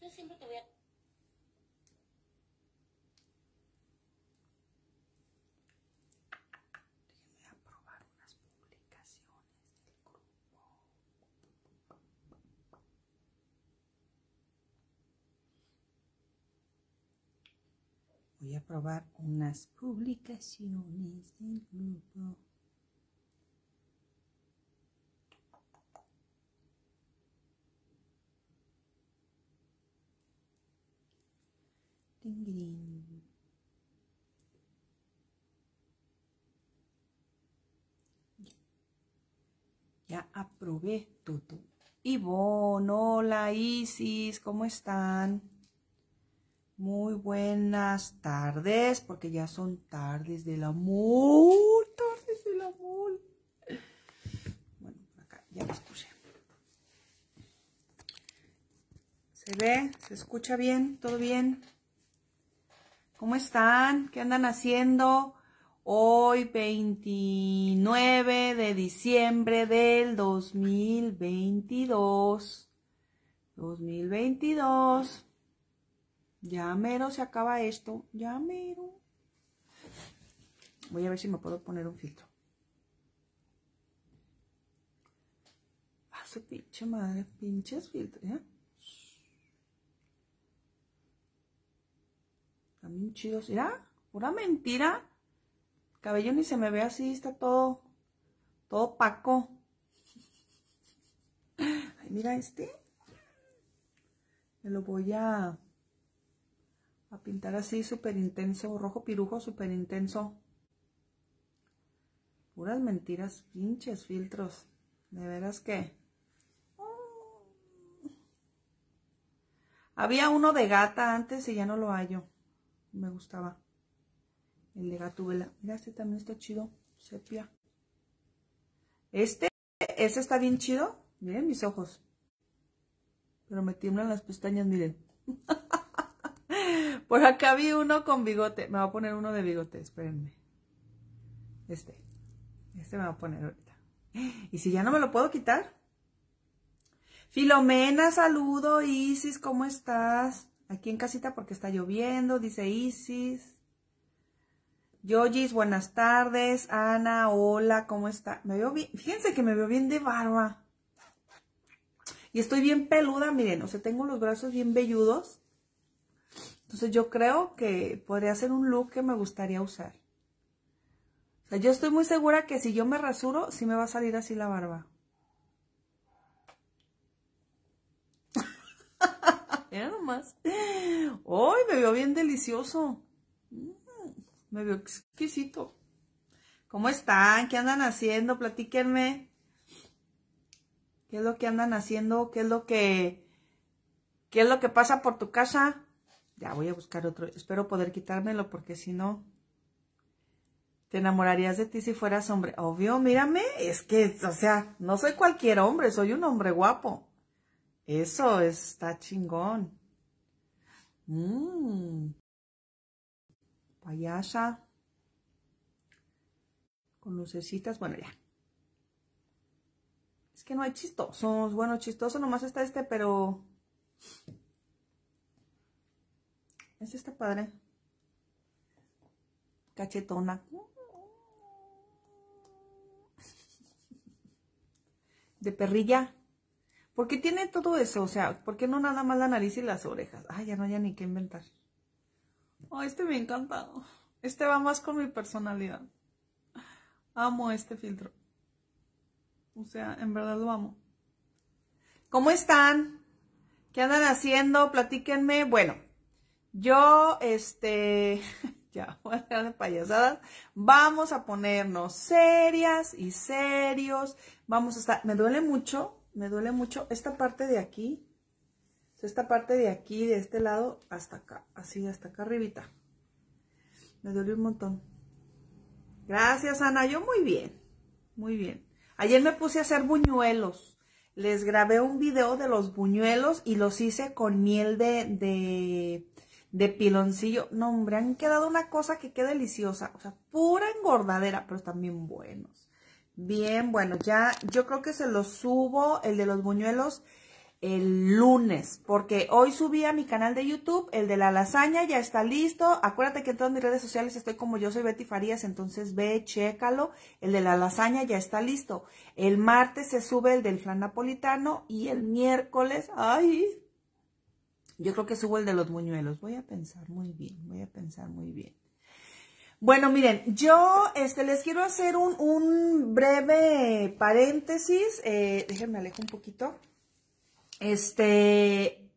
Yo siempre te voy a... Déjenme aprobar unas publicaciones del grupo. Voy a probar unas publicaciones del grupo. Ya aprobé todo. bueno, hola Isis, ¿cómo están? Muy buenas tardes, porque ya son tardes del amor, tardes del amor. Bueno, acá ya me escuché ¿Se ve? ¿Se escucha bien? ¿Todo bien? ¿Cómo están? ¿Qué andan haciendo? Hoy 29 de diciembre del 2022. 2022. Ya mero se acaba esto. Ya mero. Voy a ver si me puedo poner un filtro. Hace ah, pinche madre, pinches filtros, ¿eh? muy chidos. mira, ¿Pura mentira? El cabello ni se me ve así, está todo, todo opaco. mira este. Me lo voy a, a pintar así, súper intenso, rojo pirujo, súper intenso. Puras mentiras, pinches filtros. De veras que... Oh. Había uno de gata antes y ya no lo hallo me gustaba. El de Gatubela. Mira, este también está chido. Sepia. Este, este está bien chido. Miren mis ojos. Pero me tiemblan las pestañas, miren. Por acá vi uno con bigote. Me va a poner uno de bigote, espérenme. Este. Este me va a poner ahorita. ¿Y si ya no me lo puedo quitar? Filomena, saludo. Isis, ¿cómo estás? Aquí en casita porque está lloviendo, dice Isis. Yogis, buenas tardes. Ana, hola, ¿cómo está? Me veo bien, fíjense que me veo bien de barba. Y estoy bien peluda, miren, o sea, tengo los brazos bien velludos. Entonces yo creo que podría ser un look que me gustaría usar. O sea, yo estoy muy segura que si yo me rasuro, sí me va a salir así la barba. Mira nomás. me vio bien delicioso. Mm, me vio exquisito. ¿Cómo están? ¿Qué andan haciendo? Platíquenme. ¿Qué es lo que andan haciendo? ¿Qué es lo que... ¿Qué es lo que pasa por tu casa? Ya voy a buscar otro. Espero poder quitármelo porque si no... Te enamorarías de ti si fueras hombre. Obvio, mírame. Es que, o sea, no soy cualquier hombre. Soy un hombre guapo. Eso está chingón. Mmm. Payasa. Con lucecitas. Bueno, ya. Es que no hay chistosos. Bueno, chistoso nomás está este, pero... Este está padre. Cachetona. De perrilla. Porque tiene todo eso, o sea, ¿por qué no nada más la nariz y las orejas? Ay, ya no hay ni qué inventar. Oh, este me ha encantado. Este va más con mi personalidad. Amo este filtro. O sea, en verdad lo amo. ¿Cómo están? ¿Qué andan haciendo? Platíquenme. Bueno, yo, este, ya, voy a dejar de payasadas. Vamos a ponernos serias y serios. Vamos a estar, me duele mucho me duele mucho esta parte de aquí, esta parte de aquí, de este lado, hasta acá, así, hasta acá arribita. Me duele un montón. Gracias, Ana. Yo muy bien, muy bien. Ayer me puse a hacer buñuelos. Les grabé un video de los buñuelos y los hice con miel de, de, de piloncillo. No, hombre, han quedado una cosa que queda deliciosa. O sea, pura engordadera, pero están bien buenos. Bien, bueno, ya yo creo que se los subo, el de los buñuelos, el lunes, porque hoy subí a mi canal de YouTube, el de la lasaña ya está listo. Acuérdate que en todas mis redes sociales estoy como yo soy Betty Farías, entonces ve, chécalo. El de la lasaña ya está listo. El martes se sube el del flan napolitano y el miércoles, ay, yo creo que subo el de los buñuelos. Voy a pensar muy bien, voy a pensar muy bien. Bueno, miren, yo este, les quiero hacer un, un breve paréntesis. Eh, déjenme alejo un poquito. Este,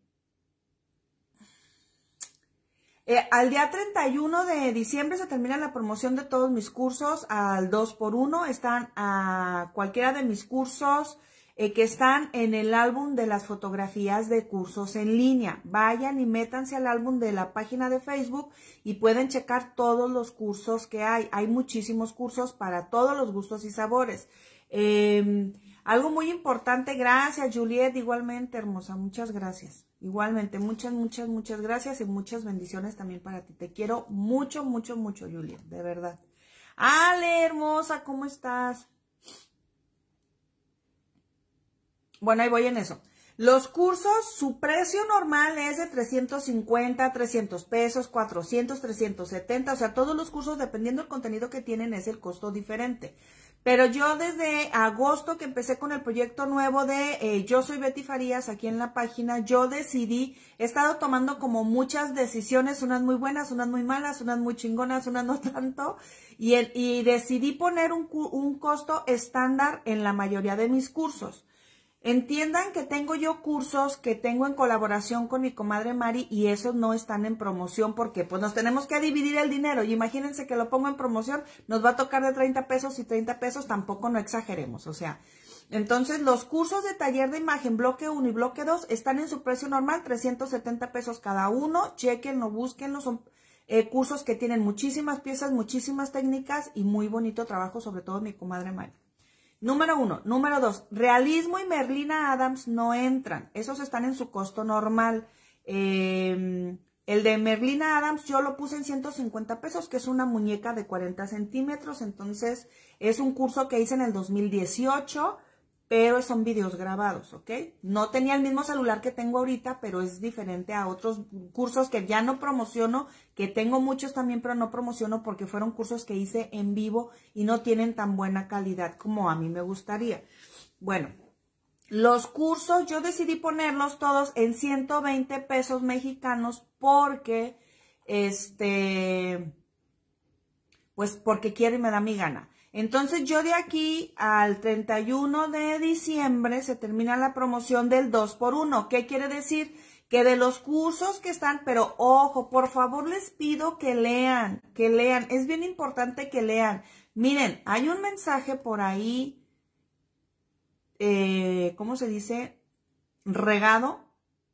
eh, al día 31 de diciembre se termina la promoción de todos mis cursos al 2x1. Están a cualquiera de mis cursos eh, que están en el álbum de las fotografías de cursos en línea. Vayan y métanse al álbum de la página de Facebook y pueden checar todos los cursos que hay. Hay muchísimos cursos para todos los gustos y sabores. Em, algo muy importante, gracias Juliet, igualmente hermosa, muchas gracias. Igualmente, muchas, muchas, muchas gracias y muchas bendiciones también para ti. Te quiero mucho, mucho, mucho, Juliet, de verdad. Ale, hermosa, ¿cómo estás? Bueno, ahí voy en eso. Los cursos, su precio normal es de 350, 300 pesos, 400, 370, o sea, todos los cursos, dependiendo del contenido que tienen, es el costo diferente. Pero yo desde agosto que empecé con el proyecto nuevo de eh, Yo soy Betty Farías aquí en la página, yo decidí, he estado tomando como muchas decisiones, unas muy buenas, unas muy malas, unas muy chingonas, unas no tanto, y, decidí poner un, un costo estándar en la mayoría de mis cursos. Entiendan que tengo yo cursos que tengo en colaboración con mi comadre Mari y esos no están en promoción porque pues nos tenemos que dividir el dinero y imagínense que lo pongo en promoción, nos va a tocar de 30 pesos y 30 pesos tampoco no exageremos, o sea, entonces, los cursos de taller de imagen, bloque 1 y bloque 2, están en su precio normal, 370 pesos cada uno. Chequenlo, búsquenlo. Son eh, cursos que tienen muchísimas piezas, muchísimas técnicas y muy bonito trabajo, sobre todo mi comadre Mari. Número uno. Número dos, realismo y Merlina Adams no entran. Esos están en su costo normal. Em, el de Merlina Adams yo lo puse en 150 pesos, que es una muñeca de 40 centímetros. Entonces, es un curso que hice en el 2018 pero son videos grabados, ¿ok? No tenía el mismo celular que tengo ahorita, pero es diferente a otros cursos que ya no promociono, que tengo muchos también, pero no promociono porque fueron cursos que hice en vivo y no tienen tan buena calidad como a mí me gustaría. Bueno, los cursos yo decidí ponerlos todos en 120 pesos mexicanos porque, este, pues porque quiero y me da mi gana. Entonces yo de aquí al 31 de diciembre se termina la promoción del 2 x 1. ¿Qué quiere decir? Que de los cursos que están, pero ojo, por favor les pido que lean, que lean. Es bien importante que lean. Miren, hay un mensaje por ahí, eh, ¿cómo se dice? Regado,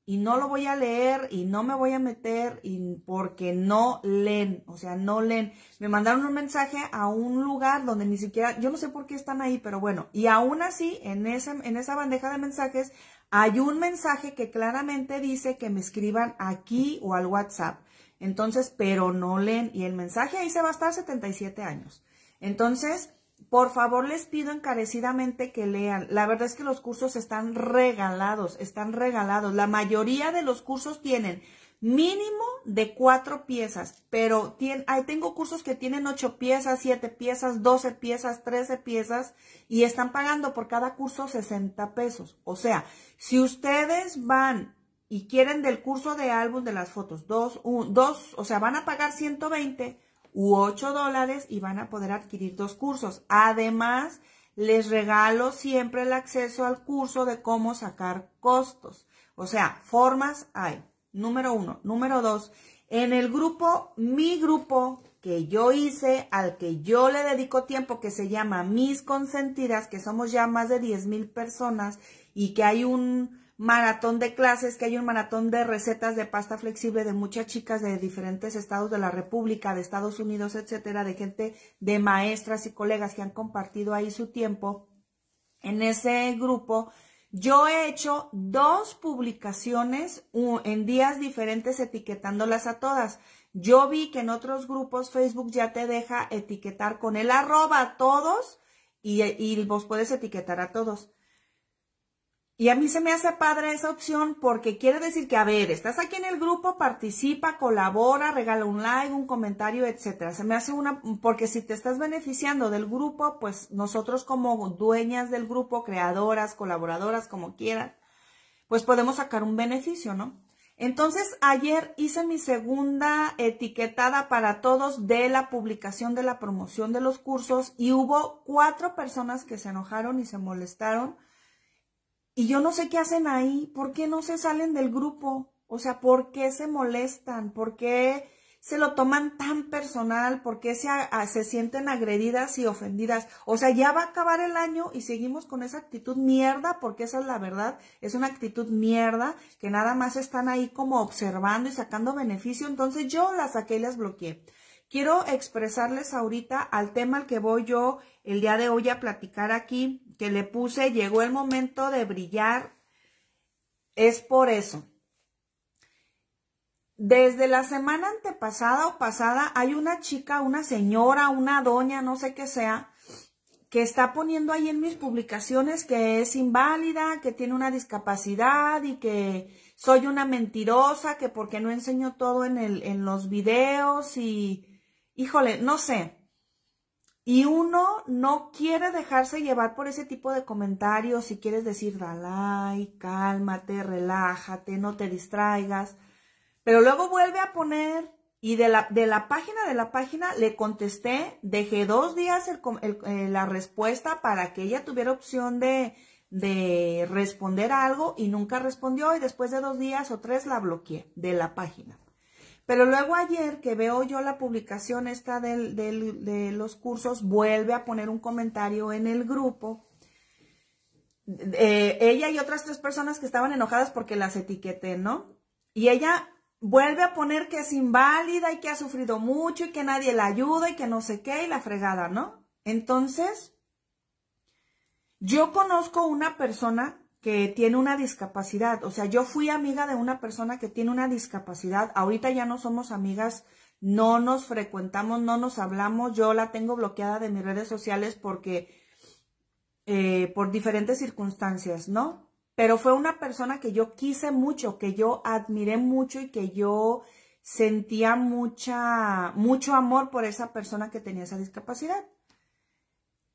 y no lo voy a leer y no me voy a meter y porque no leen, o sea, no leen. Me mandaron un mensaje a un lugar donde ni siquiera, yo no sé por qué están ahí, pero bueno, y aún así en en esa bandeja de mensajes hay un mensaje que claramente dice que me escriban aquí o al WhatsApp. Entonces, pero no leen y el mensaje ahí se va a estar 77 años. Entonces, por favor les pido encarecidamente que lean. La verdad es que los cursos están regalados, están regalados. La mayoría de los cursos tienen mínimo de cuatro piezas, pero tienen, tengo cursos que tienen ocho piezas, siete piezas, doce piezas, trece piezas y están pagando por cada curso 60 pesos. O sea, si ustedes van y quieren del curso de álbum de las fotos dos, dos o sea, van a pagar 120 u 8 dólares y van a poder adquirir dos cursos. Además, les regalo siempre el acceso al curso de cómo sacar costos. O sea, formas hay. Número uno. Número dos. En el grupo, mi grupo que yo hice, al que yo le dedico tiempo, que se llama Mis Consentidas, que somos ya más de 10 mil personas y que hay un, maratón de clases, que hay un maratón de recetas de pasta flexible de muchas chicas de diferentes estados de la República, de Estados Unidos, etcétera, de gente, de maestras y colegas que han compartido ahí su tiempo. En ese grupo, yo he hecho dos publicaciones en días diferentes etiquetándolas a todas. Yo vi que en otros grupos Facebook ya te deja etiquetar con el arroba a todos y, y vos puedes etiquetar a todos. Y a mí se me hace padre esa opción porque quiere decir que, a ver, estás aquí en el grupo, participa, colabora, regala un like, un comentario, etcétera. Se me hace una, porque si te estás beneficiando del grupo, pues nosotros como dueñas del grupo, creadoras, colaboradoras, como quieran, pues podemos sacar un beneficio, ¿no? Entonces, ayer hice mi segunda etiquetada para todos de la publicación de la promoción de los cursos y hubo cuatro personas que se enojaron y se molestaron y yo no sé qué hacen ahí, ¿por qué no se salen del grupo? O sea, ¿por qué se molestan? ¿Por qué se lo toman tan personal? ¿Por qué se, sienten agredidas y ofendidas? O sea, ya va a acabar el año y seguimos con esa actitud mierda, porque esa es la verdad, es una actitud mierda que nada más están ahí como observando y sacando beneficio. Entonces yo las saqué y las bloqueé. Quiero expresarles ahorita al tema al que voy yo el día de hoy a platicar aquí, que le puse, llegó el momento de brillar, es por eso. Desde la semana antepasada o pasada hay una chica, una señora, una doña, no sé qué sea, que está poniendo ahí en mis publicaciones que es inválida, que tiene una discapacidad y que soy una mentirosa, que porque no enseño todo en, el, en los videos y, híjole, no sé. Y uno no quiere dejarse llevar por ese tipo de comentarios. Si quieres decir, Dalai, cálmate, relájate, no te distraigas. Pero luego vuelve a poner, y de la, de la página de la página le contesté, dejé dos días eh, la respuesta para que ella tuviera opción de, de responder algo y nunca respondió. Y después de dos días o tres la bloqueé de la página. Pero luego ayer que veo yo la publicación esta de los cursos, vuelve a poner un comentario en el grupo. Eh, ella y otras tres personas que estaban enojadas porque las etiqueté, ¿no? Y ella vuelve a poner que es inválida y que ha sufrido mucho y que nadie la ayuda y que no sé qué y la fregada, ¿no? Entonces, yo conozco una persona que tiene una discapacidad. O sea, yo fui amiga de una persona que tiene una discapacidad. Ahorita ya no somos amigas, no nos frecuentamos, no nos hablamos. Yo la tengo bloqueada de mis redes sociales porque eh, por diferentes circunstancias, ¿no? Pero fue una persona que yo quise mucho, que yo admiré mucho y que yo sentía mucha, mucho amor por esa persona que tenía esa discapacidad.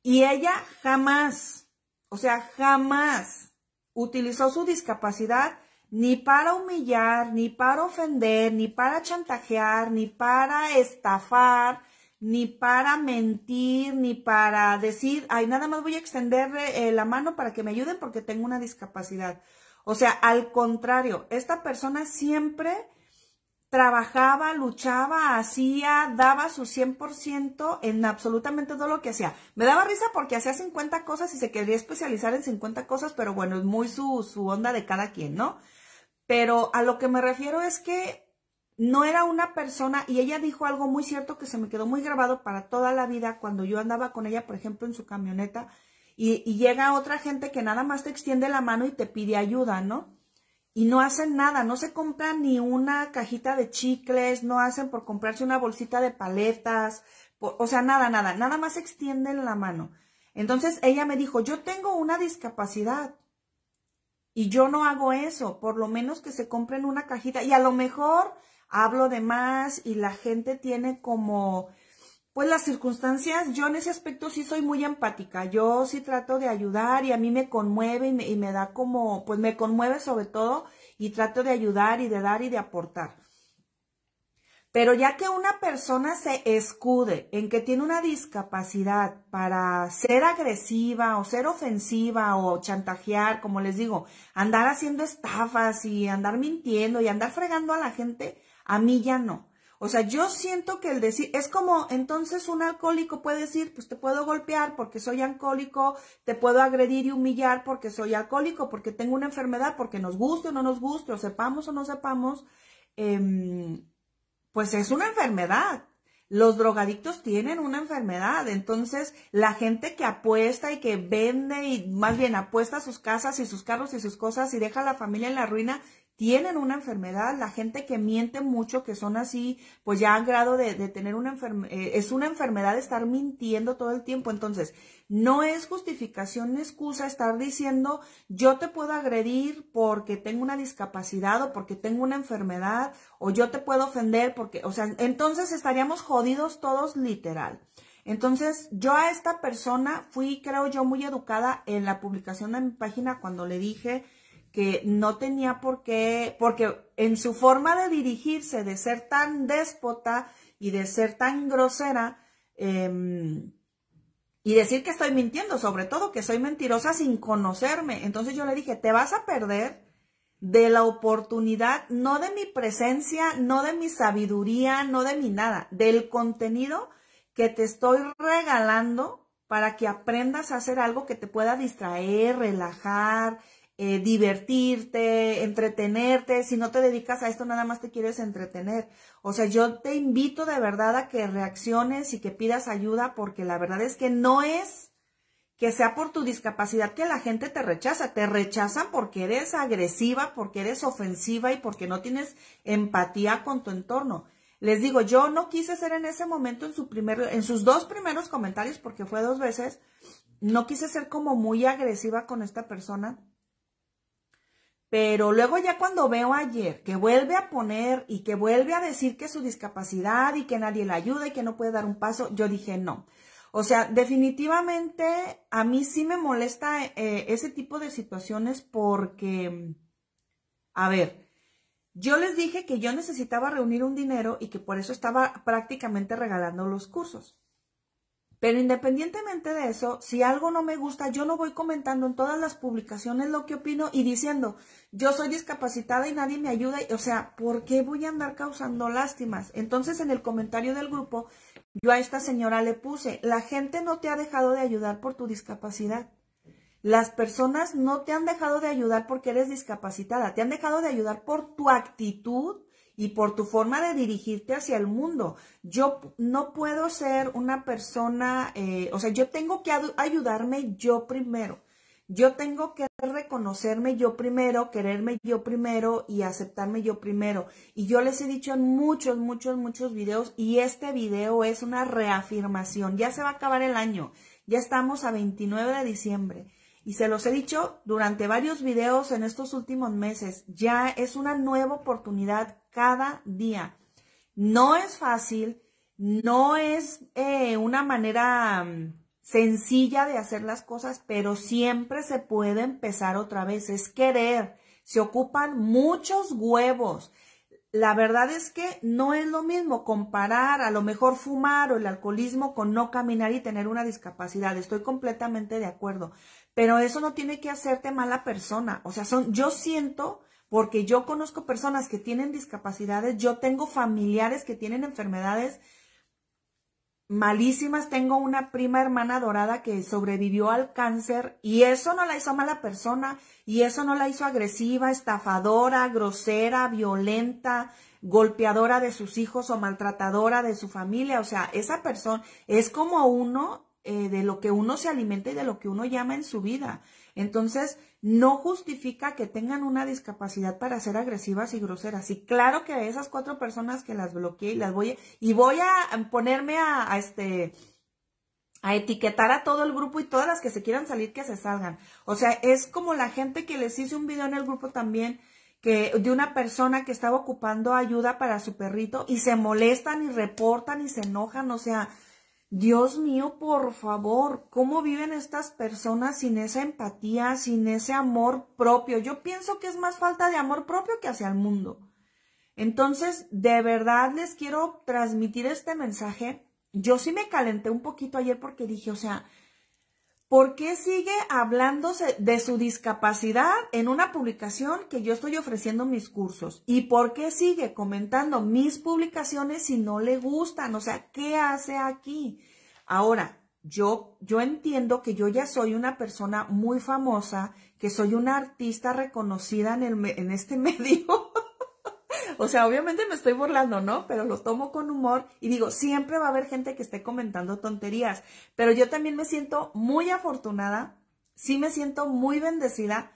Y ella jamás, o sea, jamás utilizó su discapacidad ni para humillar, ni para ofender, ni para chantajear, ni para estafar, ni para mentir, ni para decir, ay, nada más voy a extender eh, la mano para que me ayuden porque tengo una discapacidad. O sea, al contrario, esta persona siempre trabajaba, luchaba, hacía, daba su 100% en absolutamente todo lo que hacía. Me daba risa porque hacía 50 cosas y se quería especializar en 50 cosas, pero bueno, es muy su, su onda de cada quien, ¿no? Pero a lo que me refiero es que no era una persona, y ella dijo algo muy cierto que se me quedó muy grabado para toda la vida cuando yo andaba con ella, por ejemplo, en su camioneta, y, y llega otra gente que nada más te extiende la mano y te pide ayuda, ¿no? y no hacen nada, no se compran ni una cajita de chicles, no hacen por comprarse una bolsita de paletas, o sea, nada, nada, nada más extienden la mano. Entonces ella me dijo, yo tengo una discapacidad y yo no hago eso, por lo menos que se compren una cajita y a lo mejor hablo de más y la gente tiene como pues las circunstancias, yo en ese aspecto sí soy muy empática, yo sí trato de ayudar y a mí me conmueve y me, y me, da como, pues me conmueve sobre todo y trato de ayudar y de dar y de aportar. Pero ya que una persona se escude en que tiene una discapacidad para ser agresiva o ser ofensiva o chantajear, como les digo, andar haciendo estafas y andar mintiendo y andar fregando a la gente, a mí ya no. O sea, yo siento que el decir, es como entonces un alcohólico puede decir, pues te puedo golpear porque soy alcohólico, te puedo agredir y humillar porque soy alcohólico, porque tengo una enfermedad, porque nos guste o no nos guste, o sepamos o no sepamos, em, pues es una enfermedad. Los drogadictos tienen una enfermedad, entonces la gente que apuesta y que vende y más bien apuesta sus casas y sus carros y sus cosas y deja a la familia en la ruina, tienen una enfermedad, la gente que miente mucho, que son así, pues ya han grado de, tener una enfermedad, eh, es una enfermedad estar mintiendo todo el tiempo. Entonces, no es justificación ni excusa estar diciendo yo te puedo agredir porque tengo una discapacidad o porque tengo una enfermedad o yo te puedo ofender porque, o sea, entonces estaríamos jodidos todos literal. Entonces, yo a esta persona fui, creo yo, muy educada en la publicación de mi página cuando le dije, que no tenía por qué, porque en su forma de dirigirse, de ser tan déspota y de ser tan grosera, em, y decir que estoy mintiendo, sobre todo que soy mentirosa sin conocerme. Entonces yo le dije, te vas a perder de la oportunidad, no de mi presencia, no de mi sabiduría, no de mi nada, del contenido que te estoy regalando para que aprendas a hacer algo que te pueda distraer, relajar, eh, divertirte, entretenerte. Si no te dedicas a esto, nada más te quieres entretener. O sea, yo te invito de verdad a que reacciones y que pidas ayuda porque la verdad es que no es que sea por tu discapacidad que la gente te rechaza. Te rechazan porque eres agresiva, porque eres ofensiva y porque no tienes empatía con tu entorno. Les digo, yo no quise ser en ese momento en su primer, en sus dos primeros comentarios, porque fue dos veces, no quise ser como muy agresiva con esta persona. Pero luego ya cuando veo ayer que vuelve a poner y que vuelve a decir que su discapacidad y que nadie la ayuda y que no puede dar un paso, yo dije no. O sea, definitivamente a mí sí me molesta eh, ese tipo de situaciones porque, a ver, yo les dije que yo necesitaba reunir un dinero y que por eso estaba prácticamente regalando los cursos. Pero independientemente de eso, si algo no me gusta, yo no voy comentando en todas las publicaciones lo que opino y diciendo, yo soy discapacitada y nadie me ayuda. O sea, ¿por qué voy a andar causando lástimas? Entonces en el comentario del grupo, yo a esta señora le puse, la gente no te ha dejado de ayudar por tu discapacidad. Las personas no te han dejado de ayudar porque eres discapacitada, te han dejado de ayudar por tu actitud, y por tu forma de dirigirte hacia el mundo. Yo no puedo ser una persona, eh, o sea, yo tengo que ayudarme yo primero. Yo tengo que reconocerme yo primero, quererme yo primero y aceptarme yo primero. Y yo les he dicho en muchos, muchos, muchos videos y este video es una reafirmación. Ya se va a acabar el año. Ya estamos a 29 de diciembre. Y se los he dicho durante varios videos en estos últimos meses, ya es una nueva oportunidad cada día. No es fácil, no es eh, una manera mm, sencilla de hacer las cosas, pero siempre se puede empezar otra vez, es querer. Se ocupan muchos huevos. La verdad es que no es lo mismo comparar a lo mejor fumar o el alcoholismo con no caminar y tener una discapacidad. Estoy completamente de acuerdo. Pero eso no tiene que hacerte mala persona. O sea, son, yo siento, porque yo conozco personas que tienen discapacidades, yo tengo familiares que tienen enfermedades malísimas, tengo una prima hermana dorada que sobrevivió al cáncer y eso no la hizo mala persona y eso no la hizo agresiva, estafadora, grosera, violenta, golpeadora de sus hijos o maltratadora de su familia. O sea, esa persona es como uno eh, de lo que uno se alimenta y de lo que uno llama en su vida. Entonces, no justifica que tengan una discapacidad para ser agresivas y groseras. Y claro que a esas cuatro personas que las bloqueé y las voy a, y voy a ponerme a, este a etiquetar a todo el grupo y todas las que se quieran salir que se salgan. O sea, es como la gente que les hice un video en el grupo también que de una persona que estaba ocupando ayuda para su perrito y se molestan y reportan y se enojan, o sea, Dios mío, por favor, ¿cómo viven estas personas sin esa empatía, sin ese amor propio? Yo pienso que es más falta de amor propio que hacia el mundo. Entonces, de verdad les quiero transmitir este mensaje. Yo sí me calenté un poquito ayer porque dije, o sea, ¿Por qué sigue hablándose de su discapacidad en una publicación que yo estoy ofreciendo mis cursos? ¿Y por qué sigue comentando mis publicaciones si no le gustan? O sea, ¿qué hace aquí? Ahora, yo, yo entiendo que yo ya soy una persona muy famosa, que soy una artista reconocida en, en este medio o sea, obviamente me estoy burlando, ¿no? Pero lo tomo con humor y digo, siempre va a haber gente que esté comentando tonterías, pero yo también me siento muy afortunada, sí me siento muy bendecida,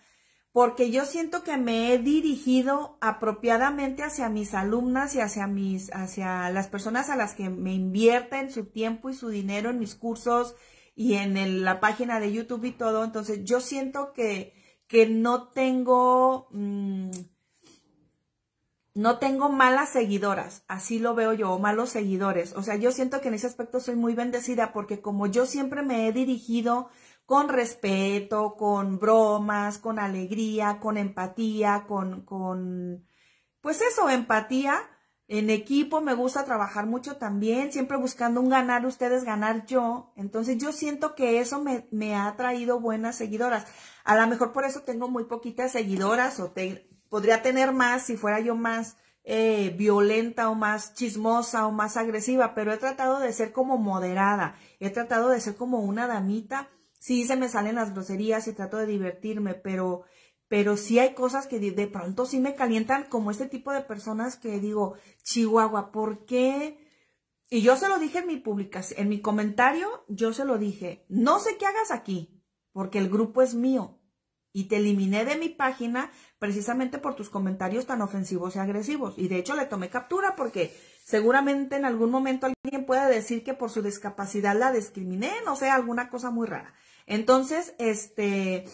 porque yo siento que me he dirigido apropiadamente hacia mis alumnas y hacia mis, hacia las personas a las que me invierten su tiempo y su dinero en mis cursos y en la página de YouTube y todo. Entonces yo siento que, que no tengo... Mm, no tengo malas seguidoras, así lo veo yo, malos seguidores. O sea, yo siento que en ese aspecto soy muy bendecida porque como yo siempre me he dirigido con respeto, con bromas, con alegría, con empatía, con, con, pues eso, empatía. En equipo me gusta trabajar mucho también, siempre buscando un ganar ustedes, ganar yo. Entonces yo siento que eso me, ha traído buenas seguidoras. A lo mejor por eso tengo muy poquitas seguidoras o te, podría tener más si fuera yo más eh, violenta o más chismosa o más agresiva, pero he tratado de ser como moderada, he tratado de ser como una damita. Sí, se me salen las groserías y trato de divertirme, pero, pero sí hay cosas que de, pronto sí me calientan, como este tipo de personas que digo, Chihuahua, ¿por qué? Y yo se lo dije en mi publicación, en mi comentario, yo se lo dije, no sé qué hagas aquí, porque el grupo es mío. Y te eliminé de mi página precisamente por tus comentarios tan ofensivos y agresivos. Y de hecho le tomé captura porque seguramente en algún momento alguien pueda decir que por su discapacidad la discriminé, no sé, alguna cosa muy rara. Entonces, este,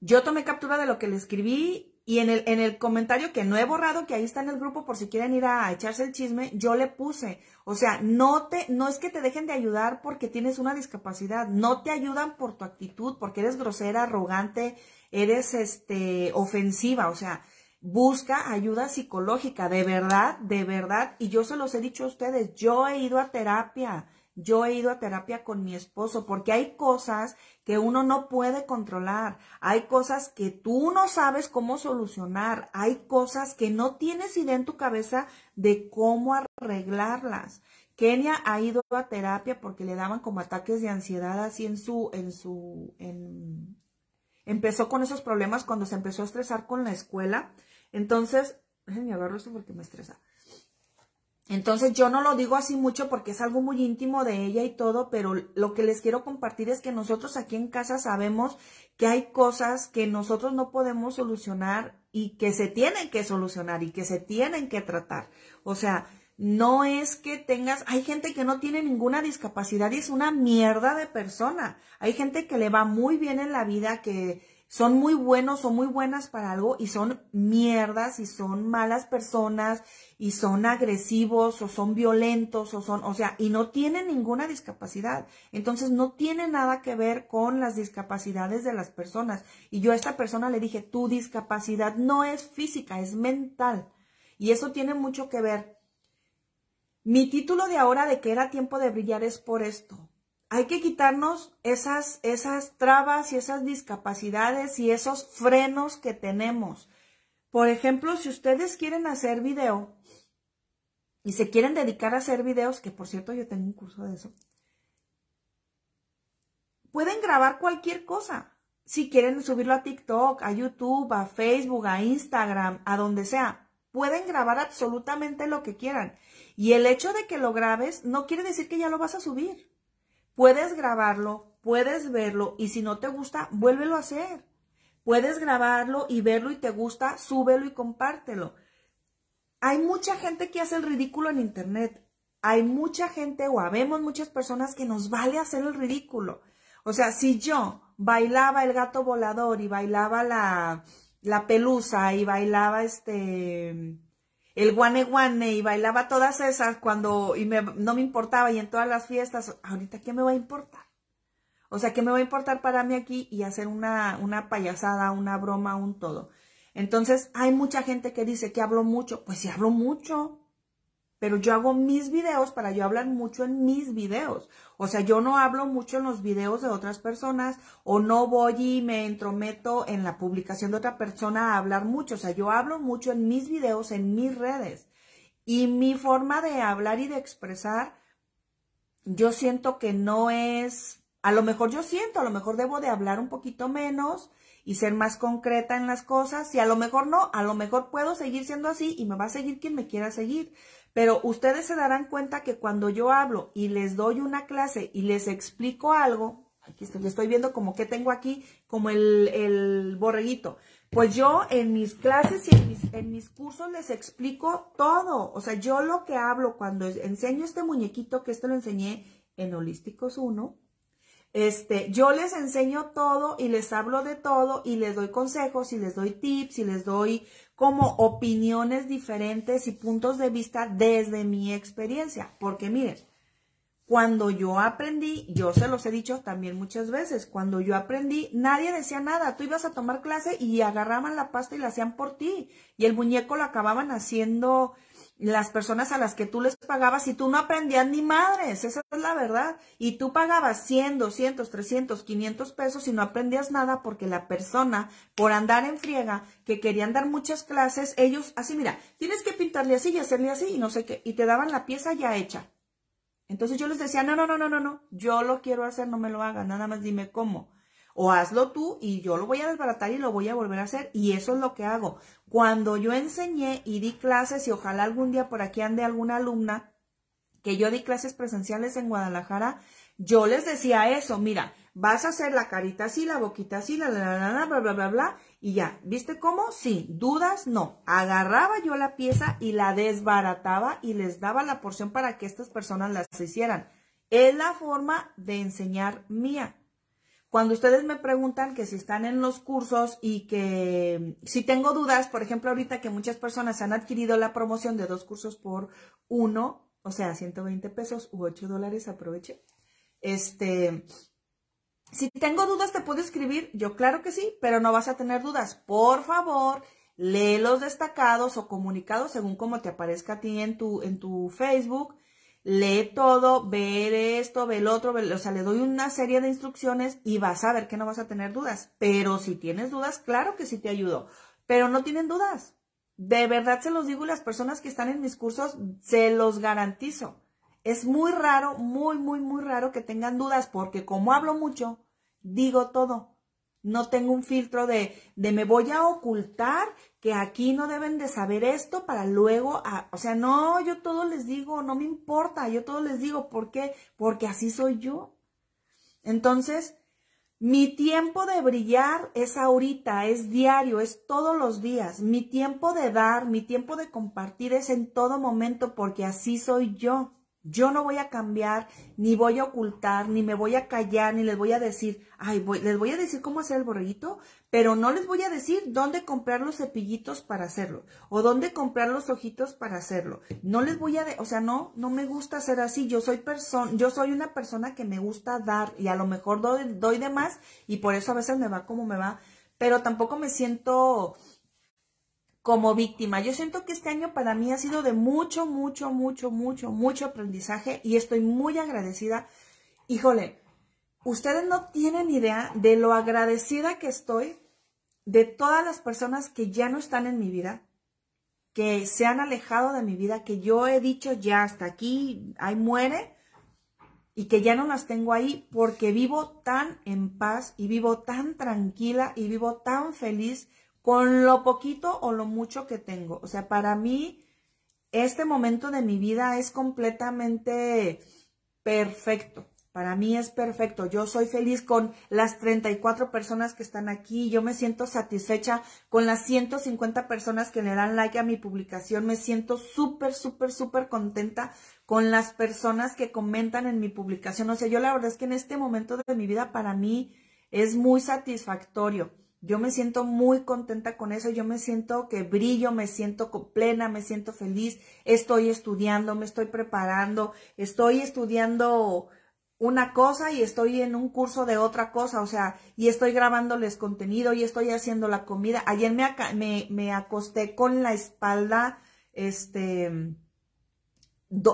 yo tomé captura de lo que le escribí y en el, en el comentario que no he borrado, que ahí está en el grupo por si quieren ir a echarse el chisme, yo le puse, o sea, no te, no es que te dejen de ayudar porque tienes una discapacidad, no te ayudan por tu actitud, porque eres grosera, arrogante, eres este, ofensiva, o sea, busca ayuda psicológica, de verdad, de verdad. Y yo se los he dicho a ustedes, yo he ido a terapia, yo he ido a terapia con mi esposo, porque hay cosas que uno no puede controlar, hay cosas que tú no sabes cómo solucionar, hay cosas que no tienes idea en tu cabeza de cómo arreglarlas. Kenia ha ido a terapia porque le daban como ataques de ansiedad así en su, en su, en, Empezó con esos problemas cuando se empezó a estresar con la escuela. Entonces, déjenme esto porque me estresa. Entonces yo no lo digo así mucho porque es algo muy íntimo de ella y todo, pero lo que les quiero compartir es que nosotros aquí en casa sabemos que hay cosas que nosotros no podemos solucionar y que se tienen que solucionar y que se tienen que tratar. O sea, no es que tengas, hay gente que no tiene ninguna discapacidad y es una mierda de persona. Hay gente que le va muy bien en la vida, que son muy buenos o muy buenas para algo y son mierdas y son malas personas y son agresivos o son violentos o son, o sea, y no tienen ninguna discapacidad. Entonces no tiene nada que ver con las discapacidades de las personas. Y yo a esta persona le dije, tu discapacidad no es física, es mental. Y eso tiene mucho que ver mi título de ahora de que era tiempo de brillar es por esto. Hay que quitarnos esas, esas trabas y esas discapacidades y esos frenos que tenemos. Por ejemplo, si ustedes quieren hacer video y se quieren dedicar a hacer videos, que por cierto yo tengo un curso de eso, pueden grabar cualquier cosa. Si quieren subirlo a TikTok, a YouTube, a Facebook, a Instagram, a donde sea, pueden grabar absolutamente lo que quieran. Y el hecho de que lo grabes no quiere decir que ya lo vas a subir. Puedes grabarlo, puedes verlo y si no te gusta, vuélvelo a hacer. Puedes grabarlo y verlo y te gusta, súbelo y compártelo. Hay mucha gente que hace el ridículo en internet. Hay mucha gente o habemos muchas personas que nos vale hacer el ridículo. O sea, si yo bailaba el gato volador y bailaba la, la pelusa y bailaba este el guane guane y bailaba todas esas cuando y no me importaba y en todas las fiestas, ahorita ¿qué me va a importar? O sea, ¿qué me va a importar para mí aquí y hacer una, una payasada, una broma, un todo? Entonces, hay mucha gente que dice que hablo mucho, pues sí hablo mucho, pero yo hago mis videos para yo hablar mucho en mis videos. O sea, yo no hablo mucho en los videos de otras personas o no voy y me entrometo en la publicación de otra persona a hablar mucho. O sea, yo hablo mucho en mis videos, en mis redes. Y mi forma de hablar y de expresar, yo siento que no es, a lo mejor yo siento, a lo mejor debo de hablar un poquito menos y ser más concreta en las cosas. Y a lo mejor no, a lo mejor puedo seguir siendo así y me va a seguir quien me quiera seguir. Pero ustedes se darán cuenta que cuando yo hablo y les doy una clase y les explico algo, aquí estoy, estoy viendo como que tengo aquí, como el, borreguito. Pues yo en mis clases y en mis, cursos les explico todo. O sea, yo lo que hablo cuando enseño este muñequito, que esto lo enseñé en Holísticos 1, este, yo les enseño todo y les hablo de todo y les doy consejos y les doy tips y les doy como opiniones diferentes y puntos de vista desde mi experiencia. Porque miren, cuando yo aprendí, yo se los he dicho también muchas veces, cuando yo aprendí, nadie decía nada. Tú ibas a tomar clase y agarraban la pasta y la hacían por ti. Y el muñeco lo acababan haciendo las personas a las que tú les pagabas y tú no aprendías ni madres, esa es la verdad. Y tú pagabas 100, 200, 300, 500 pesos y no aprendías nada porque la persona, por andar en friega, que querían dar muchas clases, ellos, así mira, tienes que pintarle así y hacerle así y no sé qué, y te daban la pieza ya hecha. Entonces yo les decía, no, no, no, no, no, no, yo lo quiero hacer, no me lo haga, nada más dime cómo. O hazlo tú y yo lo voy a desbaratar y lo voy a volver a hacer. Y eso es lo que hago. Cuando yo enseñé y di clases, y ojalá algún día por aquí ande alguna alumna, que yo di clases presenciales en Guadalajara, yo les decía eso, mira, vas a hacer la carita así, la boquita así, la, la, la, la, bla, bla, bla, bla, y ya. ¿Viste cómo? Sí, dudas, no. Agarraba yo la pieza y la desbarataba y les daba la porción para que estas personas las hicieran. Es la forma de enseñar mía. Cuando ustedes me preguntan que si están en los cursos y que si tengo dudas, por ejemplo, ahorita que muchas personas han adquirido la promoción de dos cursos por uno, o sea, 120 pesos u 8 dólares, aproveche. Este, si tengo dudas, ¿te puedo escribir? Yo claro que sí, pero no vas a tener dudas. Por favor, lee los destacados o comunicados según como te aparezca a ti en tu, en tu Facebook lee todo, ve esto, ve el otro, o sea, le doy una serie de instrucciones y vas a ver que no vas a tener dudas. Pero si tienes dudas, claro que sí te ayudo, pero no tienen dudas. De verdad se los digo y las personas que están en mis cursos, se los garantizo. Es muy raro, muy, muy, muy raro que tengan dudas porque como hablo mucho, digo todo. No tengo un filtro de, de me voy a ocultar que aquí no deben de saber esto para luego, a, o sea, no, yo todo les digo, no me importa, yo todo les digo, ¿por qué? Porque así soy yo. Entonces, mi tiempo de brillar es ahorita, es diario, es todos los días. Mi tiempo de dar, mi tiempo de compartir es en todo momento porque así soy yo. Yo no voy a cambiar, ni voy a ocultar, ni me voy a callar, ni les voy a decir, ay, les voy a decir cómo hacer el borreguito, pero no les voy a decir dónde comprar los cepillitos para hacerlo, o dónde comprar los ojitos para hacerlo. No les voy a, o sea, no, no me gusta ser así. Yo soy persona, yo soy una persona que me gusta dar, y a lo mejor doy, doy de más, y por eso a veces me va como me va, pero tampoco me siento como víctima. Yo siento que este año para mí ha sido de mucho, mucho, mucho, mucho, mucho aprendizaje y estoy muy agradecida. Híjole, ustedes no tienen idea de lo agradecida que estoy de todas las personas que ya no están en mi vida, que se han alejado de mi vida, que yo he dicho ya hasta aquí, ahí muere, y que ya no las tengo ahí porque vivo tan en paz y vivo tan tranquila y vivo tan feliz con lo poquito o lo mucho que tengo. O sea, para mí, este momento de mi vida es completamente perfecto. Para mí es perfecto. Yo soy feliz con las 34 personas que están aquí. Yo me siento satisfecha con las 150 personas que le dan like a mi publicación. Me siento súper, súper, súper contenta con las personas que comentan en mi publicación. O sea, yo la verdad es que en este momento de mi vida para mí es muy satisfactorio. Yo me siento muy contenta con eso, yo me siento que brillo, me siento plena, me siento feliz, estoy estudiando, me estoy preparando, estoy estudiando una cosa y estoy en un curso de otra cosa, o sea, y estoy grabándoles contenido y estoy haciendo la comida. Ayer me, me, acosté con la espalda, este,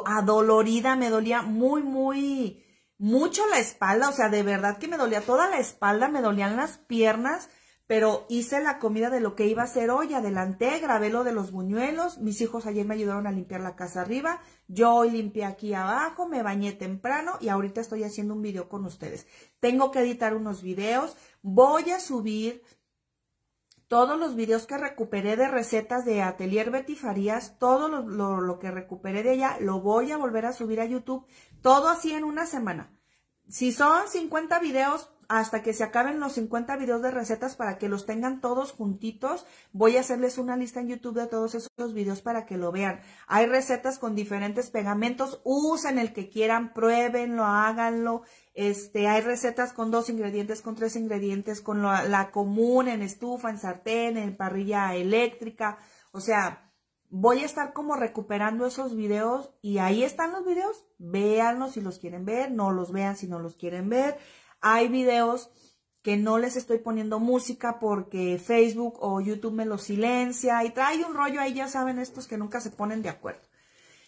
adolorida, me dolía muy, muy, mucho la espalda, o sea, de verdad que me dolía toda la espalda, me dolían las piernas, pero hice la comida de lo que iba a hacer hoy, adelanté, grabé lo de los buñuelos, mis hijos ayer me ayudaron a limpiar la casa arriba, yo hoy limpié aquí abajo, me bañé temprano y ahorita estoy haciendo un video con ustedes. Tengo que editar unos videos, voy a subir todos los videos que recuperé de recetas de Atelier Betty Farías, todo lo, lo que recuperé de ella, lo voy a volver a subir a YouTube, todo así en una semana. Si son 50 videos, hasta que se acaben los 50 videos de recetas para que los tengan todos juntitos. Voy a hacerles una lista en YouTube de todos esos videos para que lo vean. Hay recetas con diferentes pegamentos, usen el que quieran, pruébenlo, háganlo. Este, hay recetas con dos ingredientes, con tres ingredientes, con la, la común, en estufa, en sartén, en parrilla eléctrica. O sea, voy a estar como recuperando esos videos y ahí están los videos, véanlos si los quieren ver, no los vean si no los quieren ver. Hay videos que no les estoy poniendo música porque Facebook o YouTube me lo silencia y trae un rollo ahí, ya saben estos que nunca se ponen de acuerdo.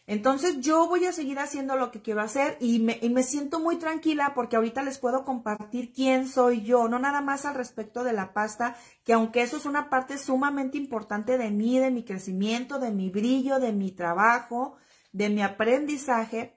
Entonces yo voy a seguir haciendo lo que quiero hacer y me, y me siento muy tranquila porque ahorita les puedo compartir quién soy yo, no nada más al respecto de la pasta, que aunque eso es una parte sumamente importante de mí, de mi crecimiento, de mi brillo, de mi trabajo, de mi aprendizaje,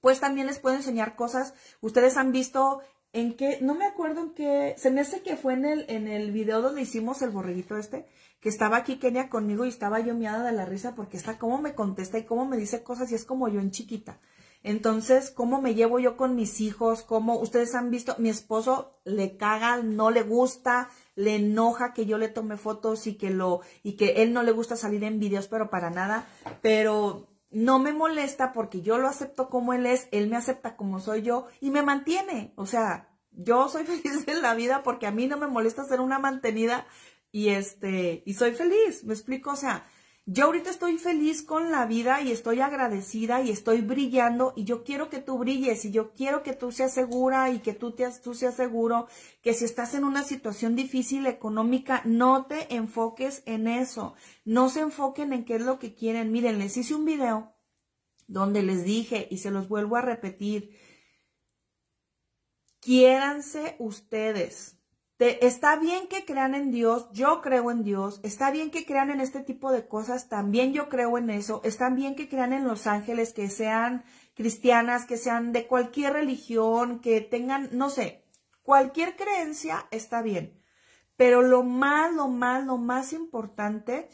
pues también les puedo enseñar cosas. Ustedes han visto en qué, no me acuerdo en qué, se me hace que fue en el, en el video donde hicimos el borreguito este, que estaba aquí Kenia conmigo y estaba yo miada de la risa porque está cómo me contesta y cómo me dice cosas y es como yo en chiquita. Entonces, ¿cómo me llevo yo con mis hijos? ¿Cómo ustedes han visto? Mi esposo le caga, no le gusta, le enoja que yo le tome fotos y que lo y que él no le gusta salir en videos, pero para nada, pero no me molesta porque yo lo acepto como él es, él me acepta como soy yo y me mantiene. O sea, yo soy feliz en la vida porque a mí no me molesta ser una mantenida y este, y soy feliz, me explico, o sea, yo ahorita estoy feliz con la vida y estoy agradecida y estoy brillando y yo quiero que tú brilles y yo quiero que tú seas segura y que tú, te, tú seas seguro, que si estás en una situación difícil económica, no te enfoques en eso, no se enfoquen en qué es lo que quieren. Miren, les hice un video donde les dije y se los vuelvo a repetir, quiéranse ustedes, está bien que crean en Dios, yo creo en Dios, está bien que crean en este tipo de cosas, también yo creo en eso, está bien que crean en los ángeles, que sean cristianas, que sean de cualquier religión, que tengan, no sé, cualquier creencia está bien. Pero lo más, lo más, lo más importante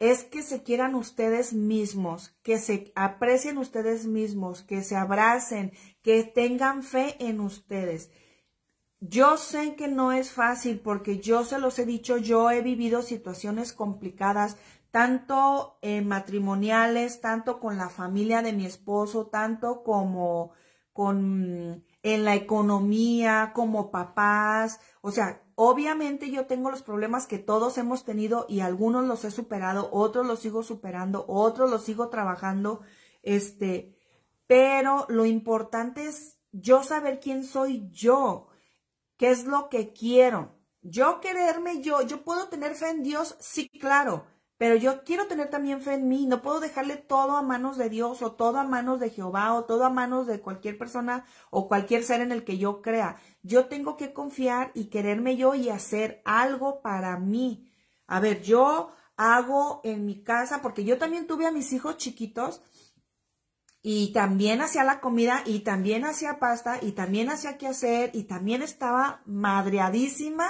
es que se quieran ustedes mismos, que se aprecien ustedes mismos, que se abracen, que tengan fe en ustedes. Yo sé que no es fácil porque yo se los he dicho, yo he vivido situaciones complicadas, tanto en eh, matrimoniales, tanto con la familia de mi esposo, tanto como con en la economía, como papás, o sea, obviamente yo tengo los problemas que todos hemos tenido y algunos los he superado, otros los sigo superando, otros los sigo trabajando, este, pero lo importante es yo saber quién soy yo, ¿Qué es lo que quiero? Yo quererme yo, yo puedo tener fe en Dios, sí, claro, pero yo quiero tener también fe en mí, no puedo dejarle todo a manos de Dios o todo a manos de Jehová o todo a manos de cualquier persona o cualquier ser en el que yo crea. Yo tengo que confiar y quererme yo y hacer algo para mí. A ver, yo hago en mi casa, porque yo también tuve a mis hijos chiquitos y también hacía la comida y también hacía pasta y también hacía qué hacer y también estaba madreadísima,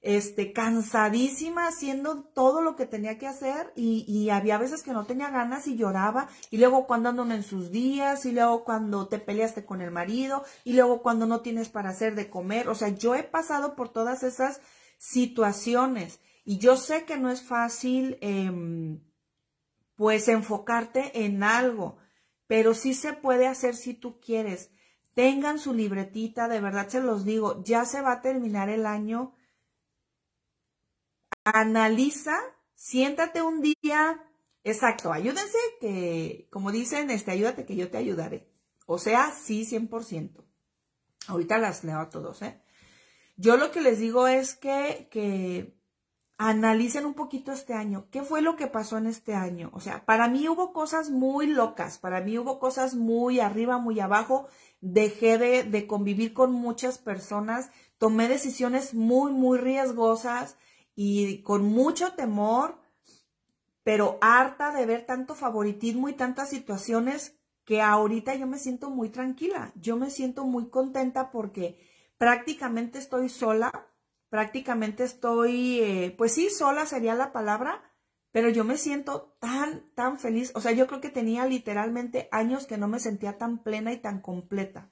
este, cansadísima haciendo todo lo que tenía que hacer y, había veces que no tenía ganas y lloraba y luego cuando andan en sus días y luego cuando te peleaste con el marido y luego cuando no tienes para hacer de comer, o sea, yo he pasado por todas esas situaciones y yo sé que no es fácil em, pues enfocarte en algo pero sí se puede hacer si tú quieres. Tengan su libretita, de verdad se los digo, ya se va a terminar el año. Analiza, siéntate un día, exacto, ayúdense que, como dicen, este, ayúdate que yo te ayudaré. O sea, sí, 100%. Ahorita las leo a todos, ¿eh? Yo lo que les digo es que, que analicen un poquito este año. ¿Qué fue lo que pasó en este año? O sea, para mí hubo cosas muy locas, para mí hubo cosas muy arriba, muy abajo. Dejé de, convivir con muchas personas, tomé decisiones muy, muy riesgosas y con mucho temor, pero harta de ver tanto favoritismo y tantas situaciones que ahorita yo me siento muy tranquila, yo me siento muy contenta porque prácticamente estoy sola, prácticamente estoy, eh, pues sí, sola sería la palabra, pero yo me siento tan, tan feliz. O sea, yo creo que tenía literalmente años que no me sentía tan plena y tan completa.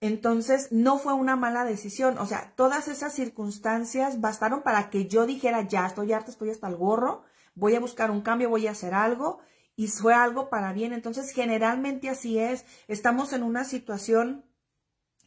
Entonces, no fue una mala decisión. O sea, todas esas circunstancias bastaron para que yo dijera, ya, estoy harta, estoy hasta el gorro, voy a buscar un cambio, voy a hacer algo. Y fue algo para bien. Entonces, generalmente así es. Estamos en una situación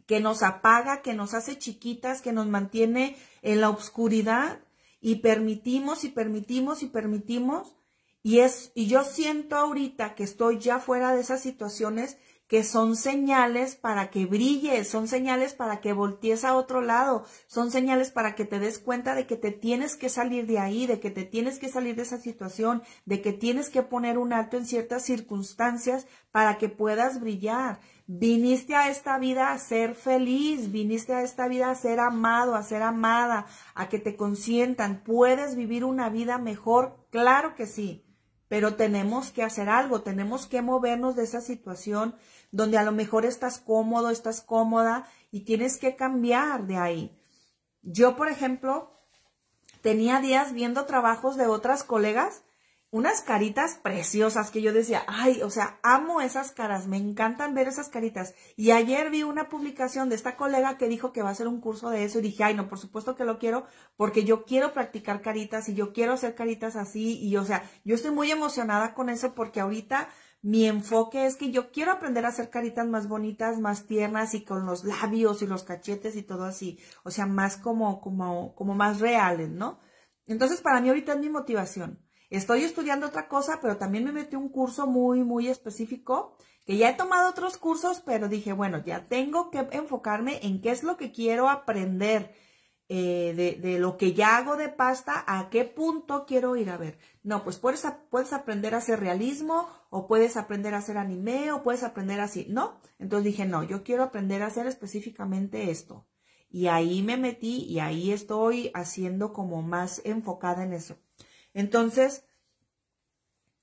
que nos apaga, que nos hace chiquitas, que nos mantiene en la oscuridad y permitimos y permitimos y permitimos. Y, es, y yo siento ahorita que estoy ya fuera de esas situaciones que son señales para que brille, son señales para que voltees a otro lado, son señales para que te des cuenta de que te tienes que salir de ahí, de que te tienes que salir de esa situación, de que tienes que poner un alto en ciertas circunstancias para que puedas brillar. Viniste a esta vida a ser feliz, viniste a esta vida a ser amado, a ser amada, a que te consientan. ¿Puedes vivir una vida mejor? Claro que sí, pero tenemos que hacer algo, tenemos que movernos de esa situación donde a lo mejor estás cómodo, estás cómoda y tienes que cambiar de ahí. Yo, por ejemplo, tenía días viendo trabajos de otras colegas, unas caritas preciosas que yo decía, ay, o sea, amo esas caras, me encantan ver esas caritas. Y ayer vi una publicación de esta colega que dijo que va a hacer un curso de eso y dije, ay, no, por supuesto que lo quiero porque yo quiero practicar caritas y yo quiero hacer caritas así y, o sea, yo estoy muy emocionada con eso porque ahorita mi enfoque es que yo quiero aprender a hacer caritas más bonitas, más tiernas y con los labios y los cachetes y todo así. O sea, más como, como, como más reales, ¿no? Entonces, para mí ahorita es mi motivación. Estoy estudiando otra cosa, pero también me metí un curso muy, muy específico, que ya he tomado otros cursos, pero dije, bueno, ya tengo que enfocarme en qué es lo que quiero aprender eh, de, lo que ya hago de pasta, a qué punto quiero ir a ver. No, pues puedes, puedes aprender a hacer realismo o puedes aprender a hacer anime o puedes aprender así, ¿no? Entonces dije, no, yo quiero aprender a hacer específicamente esto. Y ahí me metí y ahí estoy haciendo como más enfocada en eso. Entonces,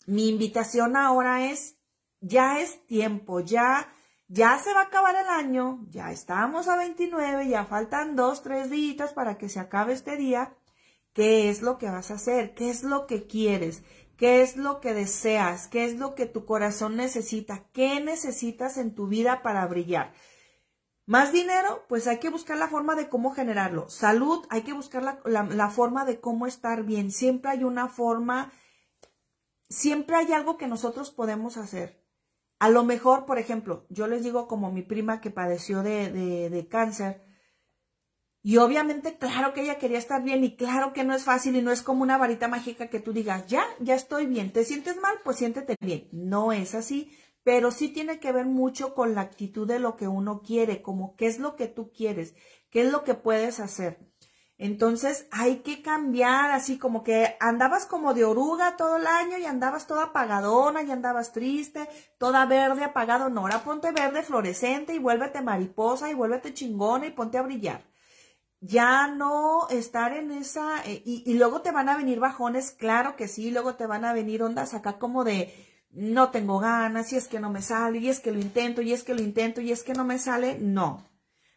mi invitación ahora es, ya es tiempo, ya ya se va a acabar el año, ya estamos a 29, ya faltan dos, tres días para que se acabe este día. ¿Qué es lo que vas a hacer? ¿Qué es lo que quieres? ¿Qué es lo que deseas? ¿Qué es lo que tu corazón necesita? ¿Qué necesitas en tu vida para brillar? Más dinero, pues hay que buscar la forma de cómo generarlo. Salud, hay que buscar la, forma de cómo estar bien. Siempre hay una forma, siempre hay algo que nosotros podemos hacer. A lo mejor, por ejemplo, yo les digo como mi prima que padeció de, de, cáncer, y obviamente, claro que ella quería estar bien y claro que no es fácil y no es como una varita mágica que tú digas, ya, ya estoy bien, te sientes mal, pues siéntete bien. No es así, pero sí tiene que ver mucho con la actitud de lo que uno quiere, como qué es lo que tú quieres, qué es lo que puedes hacer. Entonces hay que cambiar, así como que andabas como de oruga todo el año y andabas toda apagadona y andabas triste, toda verde, apagado. No, ahora ponte verde, fluorescente y vuélvete mariposa y vuélvete chingona y ponte a brillar. Ya no estar en esa... Eh, y luego te van a venir bajones, claro que sí, luego te van a venir ondas acá como de no tengo ganas y es que no me sale y es que lo intento y es que lo intento y es que no me sale. No,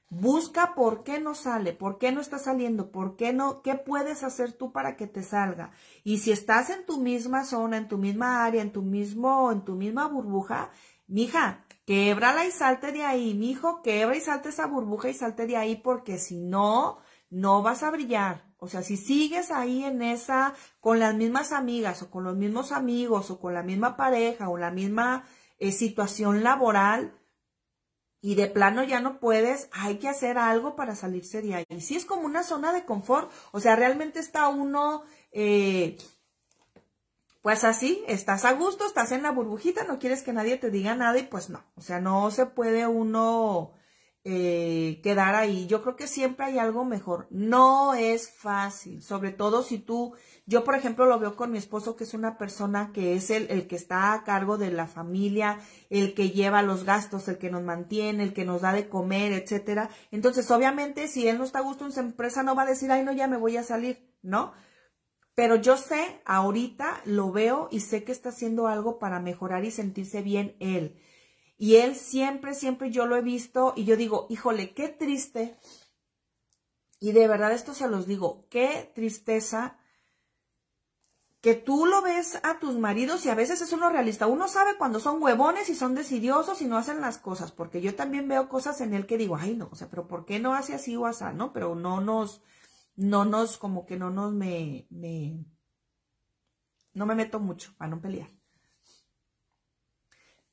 Busca por qué no sale, por qué no está saliendo, por qué no, qué puedes hacer tú para que te salga. Y si estás en tu misma zona, en tu misma área, en tu mismo, en tu misma burbuja, mija, québrala y salte de ahí, mijo, quebra y salte esa burbuja y salte de ahí, porque si no, no vas a brillar. O sea, si sigues ahí en esa, con las mismas amigas, o con los mismos amigos, o con la misma pareja, o la misma eh, situación laboral, y de plano ya no puedes, hay que hacer algo para salirse de ahí. Y si es como una zona de confort, o sea, realmente está uno, eh, pues así, estás a gusto, estás en la burbujita, no quieres que nadie te diga nada y pues no, o sea, no se puede uno eh, quedar ahí. Yo creo que siempre hay algo mejor. No es fácil, sobre todo si tú, yo por ejemplo lo veo con mi esposo, que es una persona que es el, el que está a cargo de la familia, el que lleva los gastos, el que nos mantiene, el que nos da de comer, etcétera. Entonces, obviamente, si él no está a gusto en su empresa, no va a decir, ay, no, ya me voy a salir, ¿no? Pero yo sé, ahorita lo veo y sé que está haciendo algo para mejorar y sentirse bien él y él siempre, siempre yo lo he visto y yo digo, híjole, qué triste. Y de verdad esto se los digo, qué tristeza que tú lo ves a tus maridos y a veces es uno realista. Uno sabe cuando son huevones y son desidiosos y no hacen las cosas, porque yo también veo cosas en él que digo, ay no, o sea, pero ¿por qué no hace así o así? ¿No? Pero no nos, no nos, como que no nos me, me, no me meto mucho para no pelear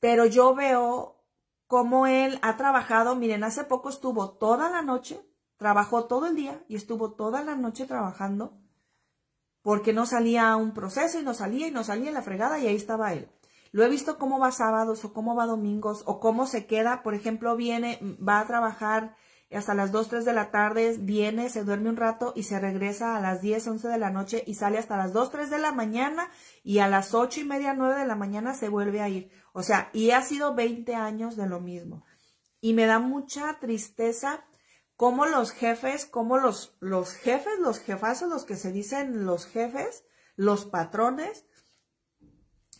pero yo veo cómo él ha trabajado. Miren, hace poco estuvo toda la noche, trabajó todo el día y estuvo toda la noche trabajando porque no salía un proceso y no salía y no salía en la fregada y ahí estaba él. Lo he visto cómo va sábados o cómo va domingos o cómo se queda. Por ejemplo, viene, va a trabajar hasta las 2, 3 de la tarde, viene, se duerme un rato y se regresa a las 10, 11 de la noche y sale hasta las 2, 3 de la mañana y a las 8 y media, 9 de la mañana se vuelve a ir. O sea, y ha sido 20 años de lo mismo. Y me da mucha tristeza cómo los jefes, cómo los, los jefes, los jefazos, los que se dicen los jefes, los patrones,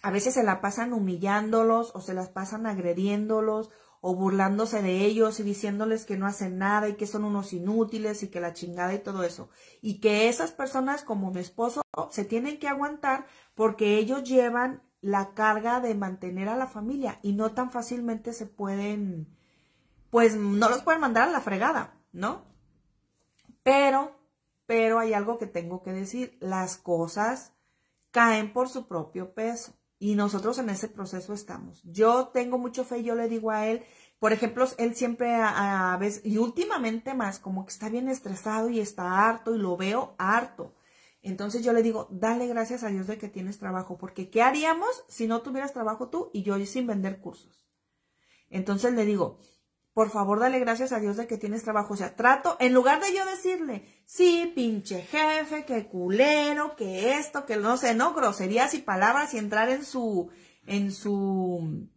a veces se la pasan humillándolos o se las pasan agrediéndolos o burlándose de ellos y diciéndoles que no hacen nada y que son unos inútiles y que la chingada y todo eso. Y que esas personas como mi esposo se tienen que aguantar porque ellos llevan la carga de mantener a la familia y no tan fácilmente se pueden, pues no los pueden mandar a la fregada, ¿no? Pero, pero hay algo que tengo que decir, las cosas caen por su propio peso y nosotros en ese proceso estamos. Yo tengo mucho fe, yo le digo a él, por ejemplo, él siempre a, veces, y últimamente más, como que está bien estresado y está harto y lo veo harto. Entonces yo le digo, dale gracias a Dios de que tienes trabajo, porque ¿qué haríamos si no tuvieras trabajo tú y yo sin vender cursos? Entonces le digo, por favor, dale gracias a Dios de que tienes trabajo. O sea, trato, en lugar de yo decirle, sí, pinche jefe, que culero, que esto, que no sé, no, groserías y palabras y entrar en su, en su,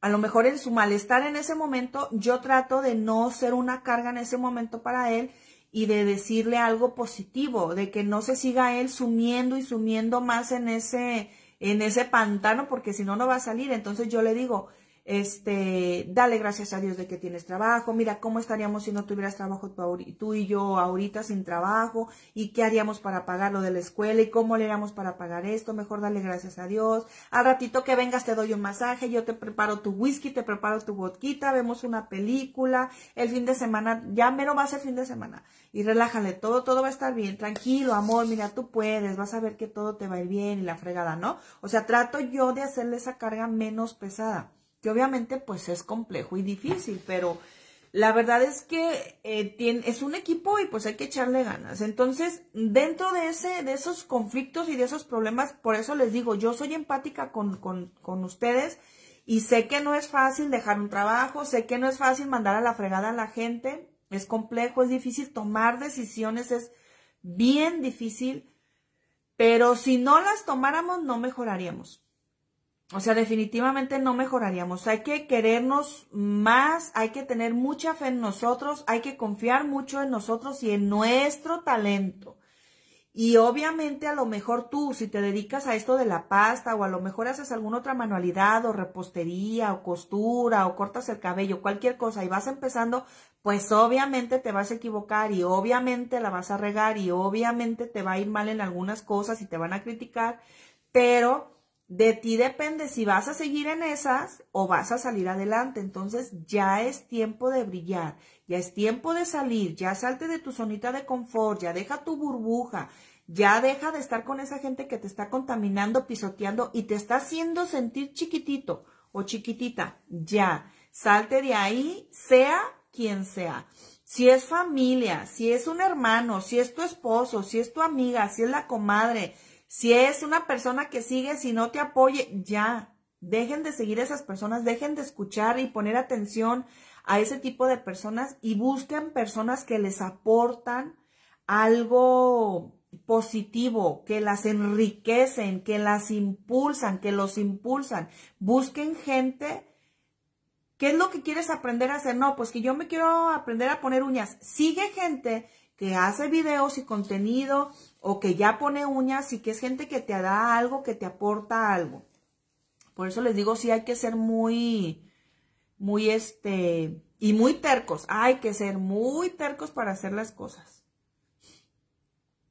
a lo mejor en su malestar en ese momento, yo trato de no ser una carga en ese momento para él y de decirle algo positivo, de que no se siga él sumiendo y sumiendo más en ese, en ese pantano, porque si no, no va a salir. Entonces yo le digo, este, dale gracias a Dios de que tienes trabajo, mira cómo estaríamos si no tuvieras trabajo tú y yo ahorita sin trabajo y qué haríamos para pagar lo de la escuela y cómo le haríamos para pagar esto, mejor dale gracias a Dios, al ratito que vengas te doy un masaje, yo te preparo tu whisky, te preparo tu vodquita, vemos una película, el fin de semana, ya menos va a ser fin de semana y relájale, todo, todo va a estar bien, tranquilo, amor, mira, tú puedes, vas a ver que todo te va a ir bien y la fregada, ¿no? O sea, trato yo de hacerle esa carga menos pesada que obviamente pues es complejo y difícil, pero la verdad es que eh, tiene, es un equipo y pues hay que echarle ganas. Entonces, dentro de, ese, de esos conflictos y de esos problemas, por eso les digo, yo soy empática con, con ustedes y sé que no es fácil dejar un trabajo, sé que no es fácil mandar a la fregada a la gente, es complejo, es difícil tomar decisiones, es bien difícil, pero si no las tomáramos no mejoraríamos. O sea, definitivamente no mejoraríamos. Hay que querernos más, hay que tener mucha fe en nosotros, hay que confiar mucho en nosotros y en nuestro talento. Y obviamente a lo mejor tú, si te dedicas a esto de la pasta o a lo mejor haces alguna otra manualidad o repostería o costura o cortas el cabello, cualquier cosa y vas empezando, pues obviamente te vas a equivocar y obviamente la vas a regar y obviamente te va a ir mal en algunas cosas y te van a criticar, pero de ti depende si vas a seguir en esas o vas a salir adelante. Entonces ya es tiempo de brillar, ya es tiempo de salir, ya salte de tu zonita de confort, ya deja tu burbuja, ya deja de estar con esa gente que te está contaminando, pisoteando y te está haciendo sentir chiquitito o chiquitita. Ya, salte de ahí, sea quien sea. Si es familia, si es un hermano, si es tu esposo, si es tu amiga, si es la comadre, si es una persona que sigue, si no te apoye, ya, dejen de seguir a esas personas, dejen de escuchar y poner atención a ese tipo de personas y busquen personas que les aportan algo positivo, que las enriquecen, que las impulsan, que los impulsan. Busquen gente. ¿Qué es lo que quieres aprender a hacer? No, pues que yo me quiero aprender a poner uñas. Sigue gente que hace videos y contenido o que ya pone uñas y que es gente que te da algo, que te aporta algo. Por eso les digo, sí hay que ser muy, muy este, y muy tercos. Hay que ser muy tercos para hacer las cosas.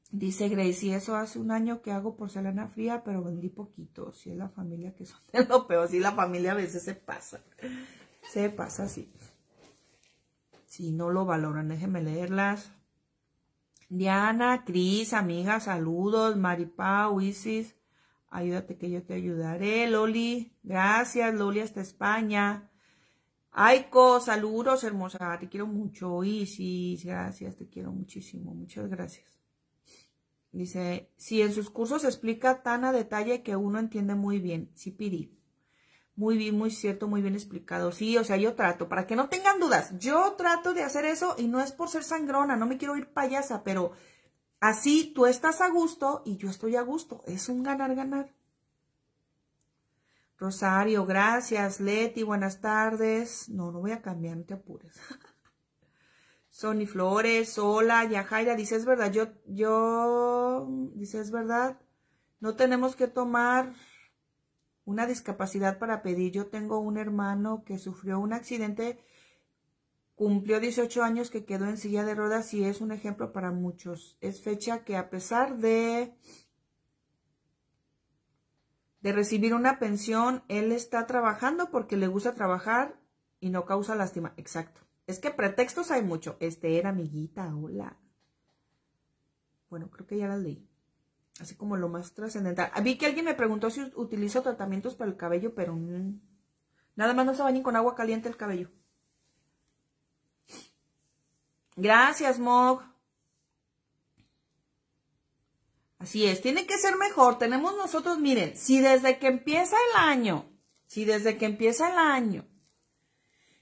Dice Gracie, eso hace un año que hago porcelana fría, pero vendí poquito. Si es la familia que son lo peor, si la familia a veces se pasa. Se pasa, sí. Si no lo valoran, déjenme leerlas. Diana, Cris, amiga, saludos. Maripau, Isis, ayúdate que yo te ayudaré. Loli, gracias. Loli hasta España. Aiko, saludos, hermosa. Te quiero mucho, Isis. Gracias, te quiero muchísimo. Muchas gracias. Dice, si en sus cursos explica tan a detalle que uno entiende muy bien. si Piri. Muy bien, muy cierto, muy bien explicado. Sí, o sea, yo trato, para que no tengan dudas, yo trato de hacer eso y no es por ser sangrona, no me quiero ir payasa, pero así tú estás a gusto y yo estoy a gusto. Es un ganar, ganar. Rosario, gracias. Leti, buenas tardes. No, no voy a cambiar, no te apures. Sony Flores, hola. Yajaira, dice, es verdad, yo, yo, dice, es verdad. No tenemos que tomar una discapacidad para pedir. Yo tengo un hermano que sufrió un accidente, cumplió 18 años, que quedó en silla de ruedas y es un ejemplo para muchos. Es fecha que a pesar de, de recibir una pensión, él está trabajando porque le gusta trabajar y no causa lástima. Exacto. Es que pretextos hay mucho. Este era amiguita, hola. Bueno, creo que ya las leí así como lo más trascendental. Vi que alguien me preguntó si utilizo tratamientos para el cabello, pero nada más no se bañen con agua caliente el cabello. Gracias, Mog. Así es, tiene que ser mejor. Tenemos nosotros, miren, si desde que empieza el año, si desde que empieza el año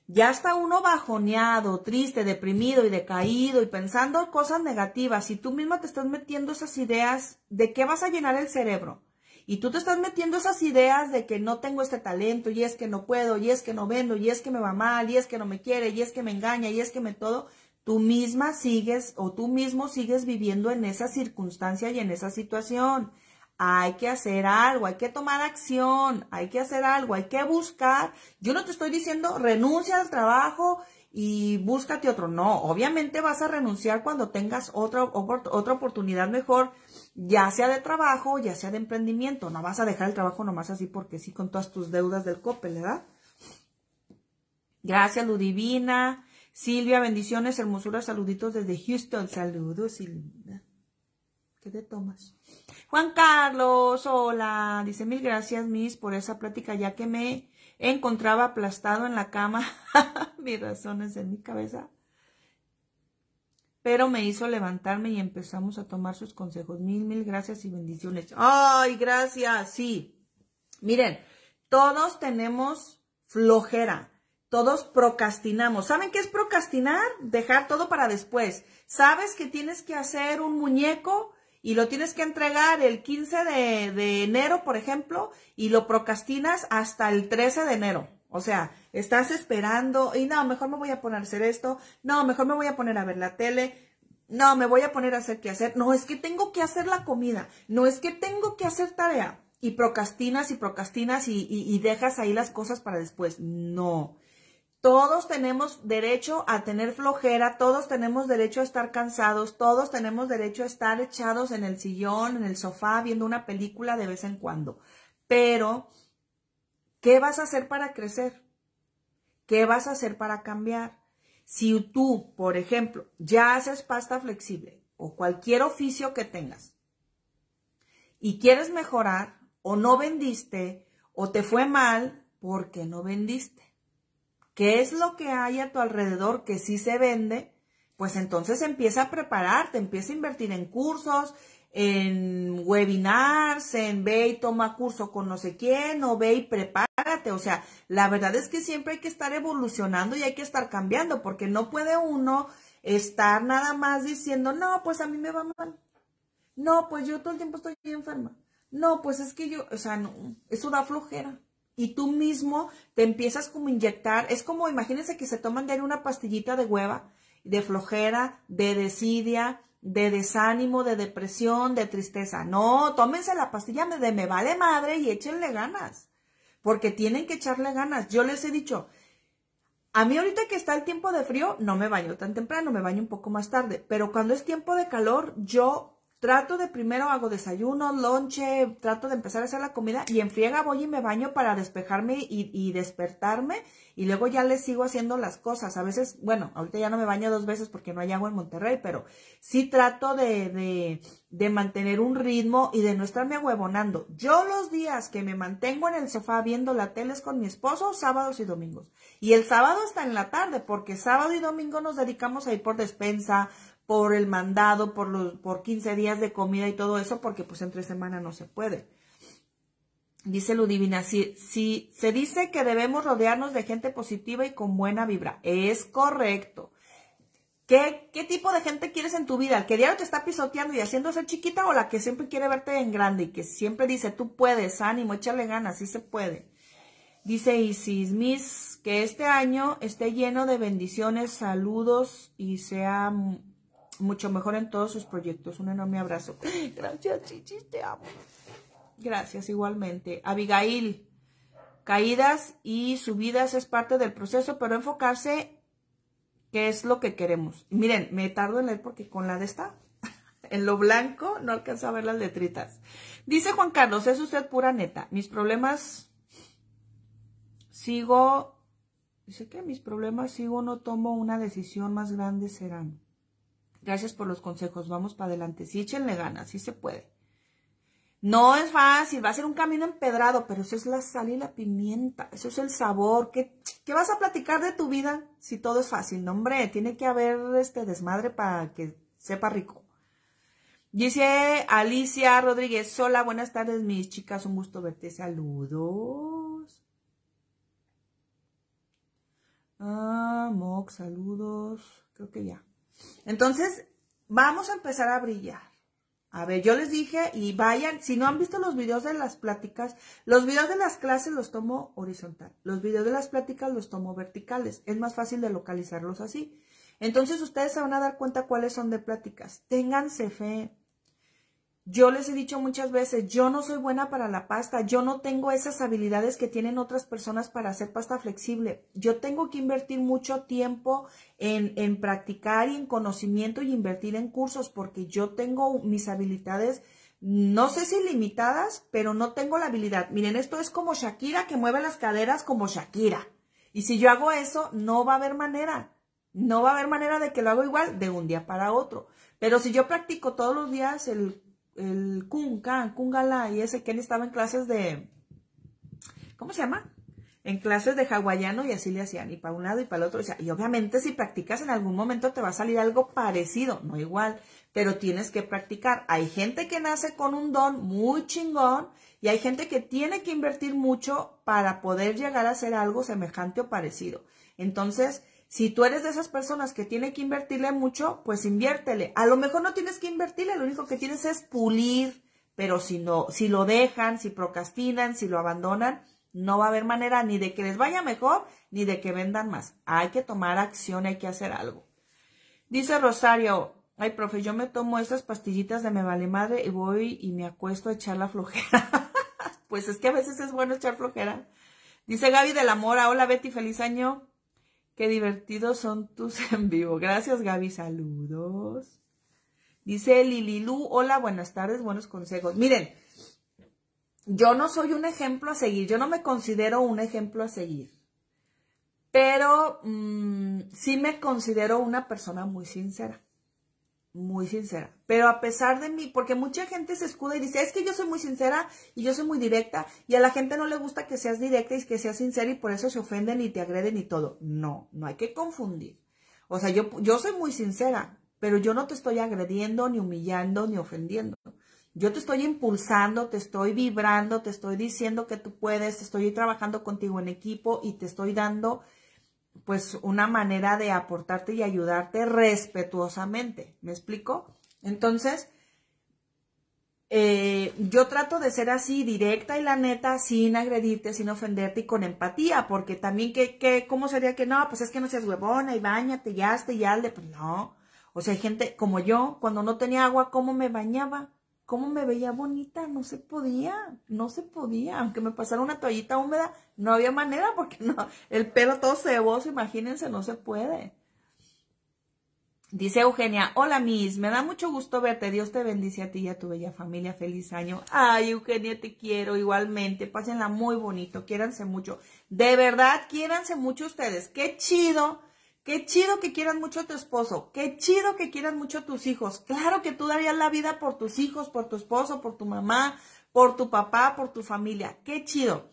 ya está uno bajoneado, triste, deprimido y decaído y pensando cosas negativas. y tú misma te estás metiendo esas ideas, ¿de qué vas a llenar el cerebro? Y tú te estás metiendo esas ideas de que no tengo este talento, y es que no puedo, y es que no vendo, y es que me va mal, y es que no me quiere, y es que me engaña, y es que me todo. Tú misma sigues o tú mismo sigues viviendo en esa circunstancia y en esa situación hay que hacer algo, hay que tomar acción, hay que hacer algo, hay que buscar. Yo no te estoy diciendo renuncia al trabajo y búscate otro. No, obviamente vas a renunciar cuando tengas otra, otra oportunidad mejor, ya sea de trabajo, ya sea de emprendimiento. No vas a dejar el trabajo nomás así porque sí con todas tus deudas del COPE, ¿verdad? Gracias, Ludivina. Silvia, bendiciones, hermosuras, saluditos desde Houston. Saludos, Silvia. ¿Qué te tomas? Juan Carlos, hola. Dice, mil gracias, Miss, por esa plática, ya que me encontraba aplastado en la cama. Mis razones en mi cabeza. Pero me hizo levantarme y empezamos a tomar sus consejos. Mil, mil gracias y bendiciones. Ay, gracias. Sí. Miren, todos tenemos flojera. Todos procrastinamos. ¿Saben qué es procrastinar? Dejar todo para después. ¿Sabes que tienes que hacer un muñeco? y lo tienes que entregar el 15 de, enero, por ejemplo, y lo procrastinas hasta el 13 de enero. O sea, estás esperando y no, mejor me voy a poner a hacer esto, no, mejor me voy a poner a ver la tele, no, me voy a poner a hacer qué hacer, no, es que tengo que hacer la comida, no es que tengo que hacer tarea. Y procrastinas y procrastinas y, y, y dejas ahí las cosas para después. No, todos tenemos derecho a tener flojera, todos tenemos derecho a estar cansados, todos tenemos derecho a estar echados en el sillón, en el sofá, viendo una película de vez en cuando. Pero, ¿qué vas a hacer para crecer? ¿Qué vas a hacer para cambiar? Si tú, por ejemplo, ya haces pasta flexible o cualquier oficio que tengas y quieres mejorar o no vendiste o te fue mal porque no vendiste qué es lo que hay a tu alrededor que sí se vende, pues entonces empieza a prepararte, empieza a invertir en cursos, en webinars, en ve y toma curso con no sé quién, o ve y prepárate. O sea, la verdad es que siempre hay que estar evolucionando y hay que estar cambiando, porque no puede uno estar nada más diciendo, no, pues a mí me va mal. No, pues yo todo el tiempo estoy enferma. No, pues es que yo, o sea, no, eso da flojera y tú mismo te empiezas como a inyectar. Es como, imagínense que se toman de ahí una pastillita de hueva, de flojera, de desidia, de desánimo, de depresión, de tristeza. No, tómense la pastilla de me vale madre y échenle ganas, porque tienen que echarle ganas. Yo les he dicho, a mí ahorita que está el tiempo de frío, no me baño tan temprano, me baño un poco más tarde, pero cuando es tiempo de calor, yo trato de primero hago desayuno, lonche, trato de empezar a hacer la comida y en friega voy y me baño para despejarme y, despertarme y luego ya le sigo haciendo las cosas. A veces, bueno, ahorita ya no me baño dos veces porque no hay agua en Monterrey, pero sí trato de, de, mantener un ritmo y de no estarme huevonando. Yo los días que me mantengo en el sofá viendo la tele es con mi esposo, sábados y domingos. Y el sábado está en la tarde porque sábado y domingo nos dedicamos a ir por despensa, por el mandado, por, los, por 15 días de comida y todo eso, porque pues entre semana no se puede. Dice Ludivina, si, si se dice que debemos rodearnos de gente positiva y con buena vibra, es correcto. ¿Qué, tipo de gente quieres en tu vida? ¿El que diario te está pisoteando y haciéndose chiquita o la que siempre quiere verte en grande y que siempre dice, tú puedes, ánimo, échale ganas, sí se puede? Dice Isis, Miss, que este año esté lleno de bendiciones, saludos y sea mucho mejor en todos sus proyectos. Un enorme abrazo. Gracias, chichi te amo. Gracias igualmente. Abigail, caídas y subidas es parte del proceso, pero enfocarse qué es lo que queremos. Miren, me tardo en leer porque con la de esta, en lo blanco, no alcanza a ver las letritas. Dice Juan Carlos, es usted pura neta. Mis problemas sigo, dice que mis problemas sigo, no tomo una decisión más grande serán. Gracias por los consejos. Vamos para adelante. Sí, échenle ganas, sí se puede. No es fácil, va a ser un camino empedrado, pero eso es la sal y la pimienta, eso es el sabor. ¿Qué, vas a platicar de tu vida si todo es fácil? No, hombre, tiene que haber este desmadre para que sepa rico. Dice Alicia Rodríguez, hola, buenas tardes mis chicas, un gusto verte, saludos. Ah, Mox, saludos, creo que ya. Entonces, vamos a empezar a brillar. A ver, yo les dije, y vayan, si no han visto los videos de las pláticas, los videos de las clases los tomo horizontal, los videos de las pláticas los tomo verticales, es más fácil de localizarlos así. Entonces ustedes se van a dar cuenta cuáles son de pláticas. Ténganse fe, yo les he dicho muchas veces, yo no soy buena para la pasta, yo no tengo esas habilidades que tienen otras personas para hacer pasta flexible. Yo tengo que invertir mucho tiempo en, practicar y en conocimiento y invertir en cursos porque yo tengo mis habilidades, no sé si limitadas, pero no tengo la habilidad. Miren, esto es como Shakira que mueve las caderas como Shakira. Y si yo hago eso, no va a haber manera. No va a haber manera de que lo hago igual de un día para otro. Pero si yo practico todos los días el el Kunka, Kungala y ese él estaba en clases de, ¿cómo se llama? En clases de hawaiano y así le hacían, y para un lado y para el otro. y obviamente si practicas en algún momento te va a salir algo parecido, no igual, pero tienes que practicar. Hay gente que nace con un don muy chingón y hay gente que tiene que invertir mucho para poder llegar a hacer algo semejante o parecido. Entonces, si tú eres de esas personas que tiene que invertirle mucho, pues inviértele. A lo mejor no tienes que invertirle, lo único que tienes es pulir, pero si no, si lo dejan, si procrastinan, si lo abandonan, no va a haber manera ni de que les vaya mejor ni de que vendan más. Hay que tomar acción, hay que hacer algo. Dice Rosario, ay profe, yo me tomo estas pastillitas de me vale madre y voy y me acuesto a echar la flojera. pues es que a veces es bueno echar flojera. Dice Gaby de la Mora, hola Betty, feliz año. Qué divertidos son tus en vivo. Gracias, Gaby. Saludos. Dice Lililú. hola, buenas tardes, buenos consejos. Miren, yo no soy un ejemplo a seguir, yo no me considero un ejemplo a seguir, pero mm, sí me considero una persona muy sincera muy sincera. Pero a pesar de mí, porque mucha gente se escuda y dice, es que yo soy muy sincera y yo soy muy directa. Y a la gente no le gusta que seas directa y que seas sincera y por eso se ofenden y te agreden y todo. No, no hay que confundir. O sea, yo, yo soy muy sincera, pero yo no te estoy agrediendo, ni humillando, ni ofendiendo. Yo te estoy impulsando, te estoy vibrando, te estoy diciendo que tú puedes, estoy trabajando contigo en equipo y te estoy dando pues una manera de aportarte y ayudarte respetuosamente. ¿Me explico? Entonces, eh, yo trato de ser así, directa y la neta, sin agredirte, sin ofenderte y con empatía, porque también ¿cómo sería que no? Pues es que no seas huevona y bañate y hazte y de. pues no. O sea, hay gente como yo, cuando no tenía agua, ¿cómo me bañaba? cómo me veía bonita, no se podía, no se podía, aunque me pasara una toallita húmeda, no había manera porque no, el pelo todo ceboso, imagínense, no se puede. Dice Eugenia, hola Miss, me da mucho gusto verte, Dios te bendice a ti y a tu bella familia, feliz año. Ay Eugenia, te quiero igualmente, pásenla muy bonito, quiéranse mucho, de verdad, quiéranse mucho ustedes, qué chido Qué chido que quieran mucho a tu esposo, qué chido que quieran mucho a tus hijos. Claro que tú darías la vida por tus hijos, por tu esposo, por tu mamá, por tu papá, por tu familia. Qué chido.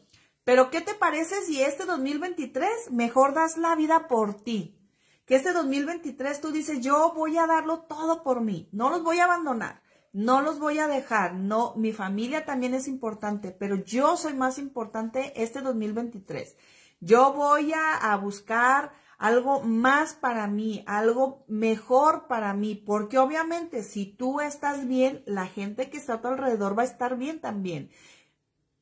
Pero ¿qué te parece si este 2023 mejor das la vida por ti? Que este 2023 tú dices, yo voy a darlo todo por mí, no los voy a abandonar, no los voy a dejar, no, mi familia también es importante, pero yo soy más importante este 2023. Yo voy a, a buscar algo más para mí, algo mejor para mí, porque obviamente si tú estás bien, la gente que está a tu alrededor va a estar bien también.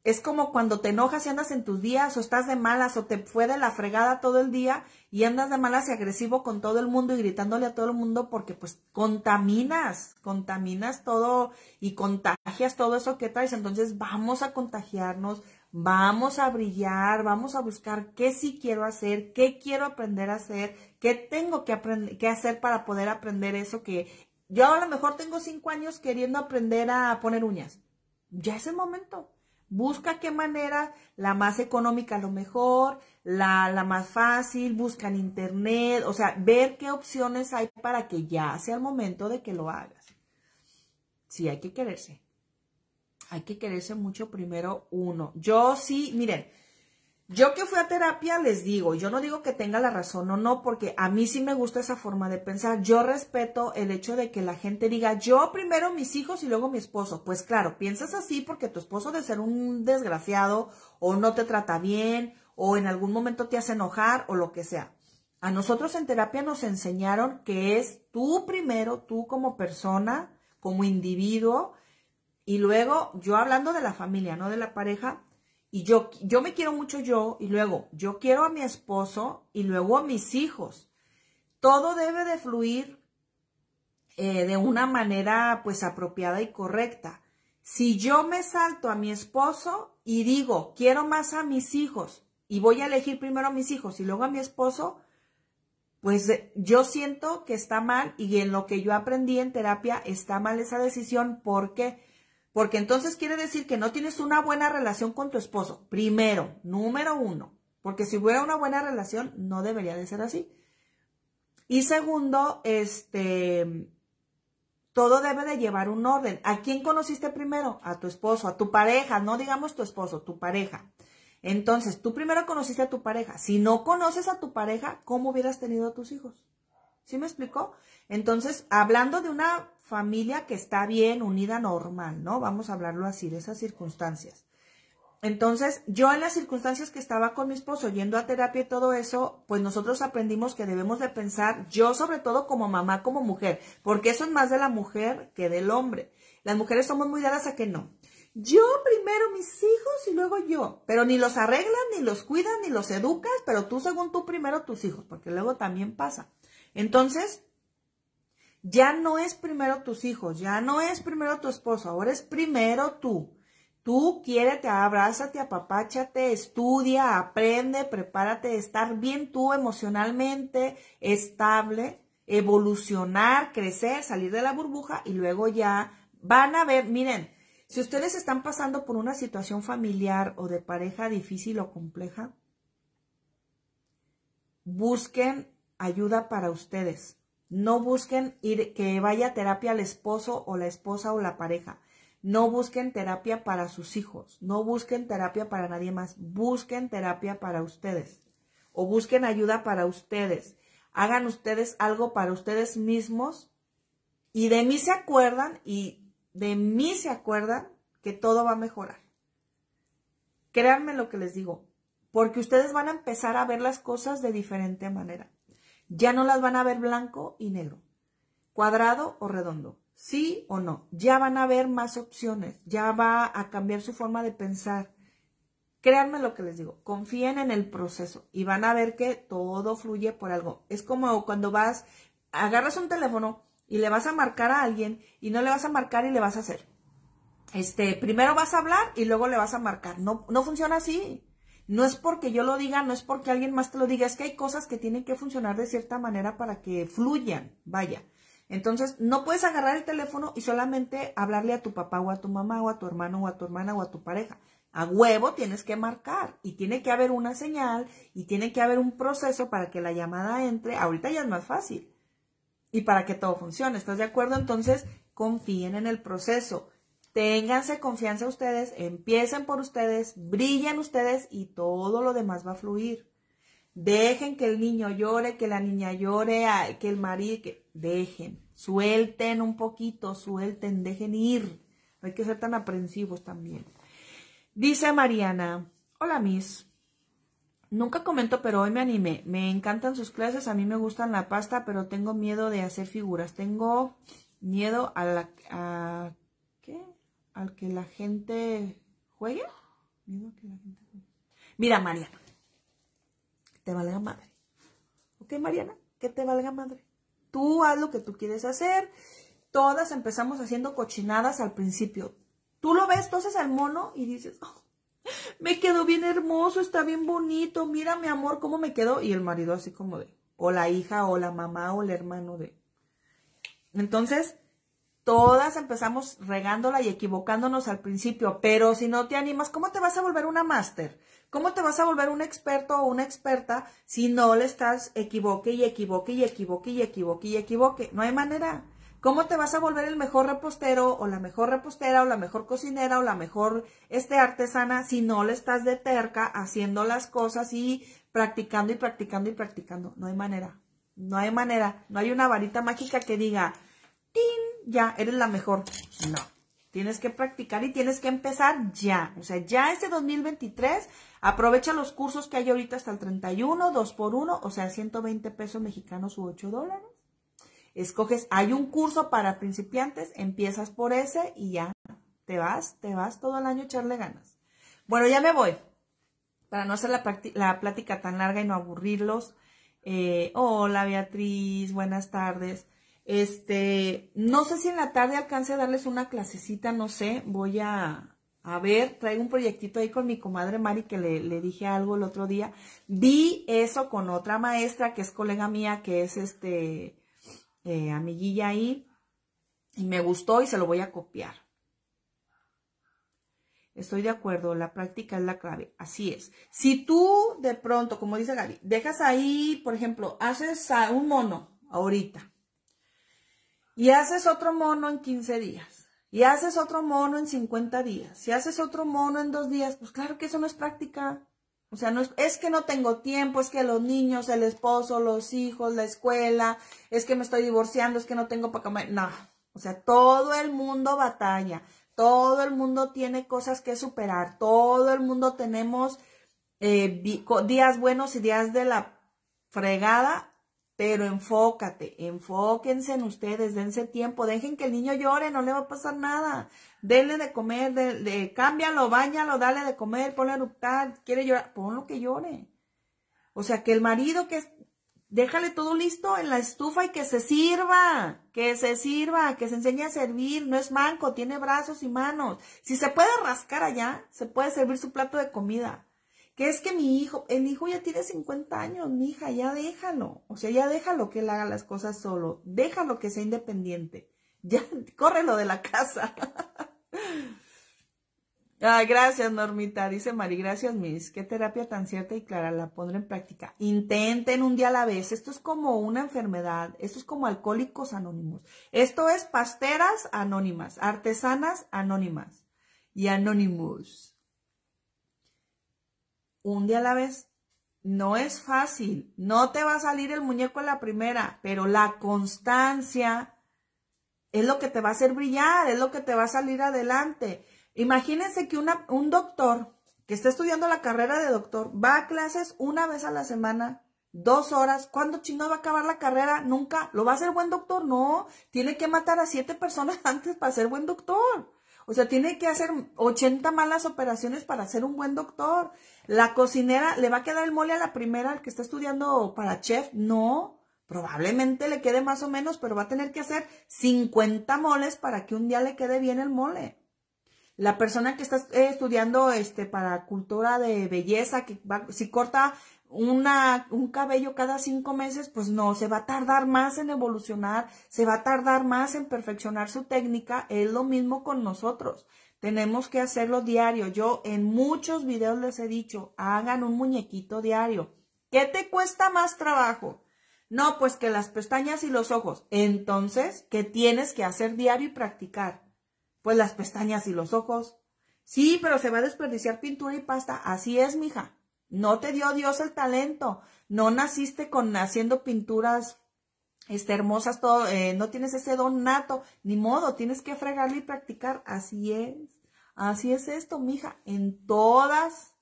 Es como cuando te enojas y andas en tus días o estás de malas o te fue de la fregada todo el día y andas de malas y agresivo con todo el mundo y gritándole a todo el mundo porque pues contaminas, contaminas todo y contagias todo eso que traes. Entonces vamos a contagiarnos, Vamos a brillar, vamos a buscar qué sí quiero hacer, qué quiero aprender a hacer, qué tengo que, aprender, qué hacer para poder aprender eso que yo a lo mejor tengo cinco años queriendo aprender a poner uñas. Ya es el momento. Busca qué manera, la más económica a lo mejor, la, la, más fácil, busca en internet, o sea, ver qué opciones hay para que ya sea el momento de que lo hagas. Si hay que quererse hay que quererse mucho primero uno. Yo sí, miren, yo que fui a terapia les digo, yo no digo que tenga la razón o no, porque a mí sí me gusta esa forma de pensar. Yo respeto el hecho de que la gente diga, yo primero mis hijos y luego mi esposo. Pues claro, piensas así porque tu esposo de ser un desgraciado o no te trata bien o en algún momento te hace enojar o lo que sea. A nosotros en terapia nos enseñaron que es tú primero, tú como persona, como individuo, y luego, yo hablando de la familia, no de la pareja, y yo, yo me quiero mucho yo, y luego yo quiero a mi esposo, y luego a mis hijos. Todo debe de fluir eh, de una manera pues apropiada y correcta. Si yo me salto a mi esposo y digo, quiero más a mis hijos, y voy a elegir primero a mis hijos y luego a mi esposo, pues eh, yo siento que está mal y en lo que yo aprendí en terapia está mal esa decisión porque porque entonces quiere decir que no tienes una buena relación con tu esposo. Primero, número uno. Porque si hubiera una buena relación, no debería de ser así. Y segundo, este, todo debe de llevar un orden. ¿A quién conociste primero? A tu esposo, a tu pareja, no digamos tu esposo, tu pareja. Entonces, tú primero conociste a tu pareja. Si no conoces a tu pareja, ¿cómo hubieras tenido a tus hijos? ¿Sí me explicó? Entonces, hablando de una familia que está bien, unida, normal, ¿no? Vamos a hablarlo así, de esas circunstancias. Entonces, yo en las circunstancias que estaba con mi esposo yendo a terapia y todo eso, pues nosotros aprendimos que debemos de pensar, yo sobre todo como mamá, como mujer, porque eso es más de la mujer que del hombre. Las mujeres somos muy dadas a que no. Yo primero mis hijos y luego yo, pero ni los arreglan, ni los cuidan, ni los educas, pero tú según tú primero tus hijos, porque luego también pasa. Entonces, ya no es primero tus hijos, ya no es primero tu esposo, ahora es primero tú. Tú quiérete, abrázate, apapáchate, estudia, aprende, prepárate, estar bien tú emocionalmente, estable, evolucionar, crecer, salir de la burbuja y luego ya van a ver, miren, si ustedes están pasando por una situación familiar o de pareja difícil o compleja, busquen ayuda para ustedes. No busquen ir, que vaya terapia al esposo o la esposa o la pareja. No busquen terapia para sus hijos. No busquen terapia para nadie más. Busquen terapia para ustedes. O busquen ayuda para ustedes. Hagan ustedes algo para ustedes mismos. Y de mí se acuerdan y de mí se acuerdan que todo va a mejorar. Créanme lo que les digo. Porque ustedes van a empezar a ver las cosas de diferente manera. Ya no las van a ver blanco y negro, cuadrado o redondo, sí o no. Ya van a ver más opciones, ya va a cambiar su forma de pensar. Créanme lo que les digo, confíen en el proceso y van a ver que todo fluye por algo. Es como cuando vas, agarras un teléfono y le vas a marcar a alguien y no le vas a marcar y le vas a hacer. Este, primero vas a hablar y luego le vas a marcar. No, no funciona así. No es porque yo lo diga, no es porque alguien más te lo diga, es que hay cosas que tienen que funcionar de cierta manera para que fluyan, vaya. Entonces, no puedes agarrar el teléfono y solamente hablarle a tu papá o a tu mamá o a tu hermano o a tu hermana o a tu pareja. A huevo tienes que marcar y tiene que haber una señal y tiene que haber un proceso para que la llamada entre. Ahorita ya es más fácil y para que todo funcione. ¿Estás de acuerdo? Entonces, confíen en el proceso. Ténganse confianza ustedes, empiecen por ustedes, brillen ustedes y todo lo demás va a fluir. Dejen que el niño llore, que la niña llore, que el marido, que... dejen, suelten un poquito, suelten, dejen ir. hay que ser tan aprensivos también. Dice Mariana, hola Miss, nunca comento pero hoy me animé, me encantan sus clases, a mí me gustan la pasta pero tengo miedo de hacer figuras, tengo miedo a, la, a al que la gente juegue. Mira, Mariana, que te valga madre. ¿Ok, Mariana? Que te valga madre. Tú haz lo que tú quieres hacer. Todas empezamos haciendo cochinadas al principio. Tú lo ves, entonces al mono y dices, oh, me quedó bien hermoso, está bien bonito, mira mi amor cómo me quedó. Y el marido así como de, o la hija, o la mamá, o el hermano de. Entonces, Todas empezamos regándola y equivocándonos al principio, pero si no te animas, ¿cómo te vas a volver una máster? ¿Cómo te vas a volver un experto o una experta si no le estás equivoque y equivoque y equivoque y equivoque y equivoque? No hay manera. ¿Cómo te vas a volver el mejor repostero o la mejor repostera o la mejor cocinera o la mejor este, artesana si no le estás de terca haciendo las cosas y practicando y practicando y practicando? No hay manera. No hay manera. No hay una varita mágica que diga, ya, eres la mejor. No. Tienes que practicar y tienes que empezar ya. O sea, ya este 2023, aprovecha los cursos que hay ahorita hasta el 31, 2 por 1 o sea, 120 pesos mexicanos u 8 dólares. Escoges, hay un curso para principiantes, empiezas por ese y ya te vas, te vas todo el año echarle ganas. Bueno, ya me voy. Para no hacer la, plática tan larga y no aburrirlos. Eh, hola Beatriz, buenas tardes. Este, no sé si en la tarde alcance a darles una clasecita, no sé, voy a, ver, traigo un proyectito ahí con mi comadre Mari que le, dije algo el otro día. Vi eso con otra maestra que es colega mía, que es este eh, amiguilla ahí, y me gustó y se lo voy a copiar. Estoy de acuerdo, la práctica es la clave, así es. Si tú de pronto, como dice Gaby, dejas ahí, por ejemplo, haces a un mono ahorita, y haces otro mono en 15 días. Y haces otro mono en 50 días. si haces otro mono en dos días. Pues claro que eso no es práctica. O sea, no es, que no tengo tiempo, es que los niños, el esposo, los hijos, la escuela, es que me estoy divorciando, es que no tengo para comer. No, o sea, todo el mundo batalla, todo el mundo tiene cosas que superar, todo el mundo tenemos eh, días buenos y días de la fregada pero enfócate, enfóquense en ustedes, dense tiempo, dejen que el niño llore, no le va a pasar nada. Denle de comer, de, cámbialo, bañalo, dale de comer, ponle a eructar, quiere llorar, ponlo que llore. O sea, que el marido que déjale todo listo en la estufa y que se sirva, que se sirva, que se enseñe a servir, no es manco, tiene brazos y manos. Si se puede rascar allá, se puede servir su plato de comida que es que mi hijo, el hijo ya tiene 50 años, mi hija, ya déjalo. O sea, ya déjalo que él haga las cosas solo, déjalo que sea independiente. Ya, lo de la casa. ah, gracias, Normita, dice Mari, gracias, Miss. Qué terapia tan cierta y clara, la pondré en práctica. Intenten un día a la vez. Esto es como una enfermedad, esto es como alcohólicos anónimos. Esto es pasteras anónimas, artesanas anónimas y anónimos un día a la vez. No es fácil, no te va a salir el muñeco en la primera, pero la constancia es lo que te va a hacer brillar, es lo que te va a salir adelante. Imagínense que un doctor que está estudiando la carrera de doctor va a clases una vez a la semana, dos horas. ¿Cuándo chino va a acabar la carrera? Nunca. ¿Lo va a hacer buen doctor? No. Tiene que matar a siete personas antes para ser buen doctor. O sea, tiene que hacer 80 malas operaciones para ser un buen doctor. La cocinera le va a quedar el mole a la primera, que está estudiando para chef. No, probablemente le quede más o menos, pero va a tener que hacer 50 moles para que un día le quede bien el mole. La persona que está estudiando este, para cultura de belleza, que va, si corta una, un cabello cada cinco meses, pues no, se va a tardar más en evolucionar, se va a tardar más en perfeccionar su técnica, es lo mismo con nosotros. Tenemos que hacerlo diario. Yo en muchos videos les he dicho, hagan un muñequito diario. ¿Qué te cuesta más trabajo? No, pues que las pestañas y los ojos. Entonces, ¿qué tienes que hacer diario y practicar? Pues las pestañas y los ojos. Sí, pero se va a desperdiciar pintura y pasta. Así es, mija. No te dio Dios el talento. No naciste con haciendo pinturas este, hermosas, todo, eh, no tienes ese don nato, ni modo, tienes que fregarle y practicar. Así es. Así es esto, mija, en todas,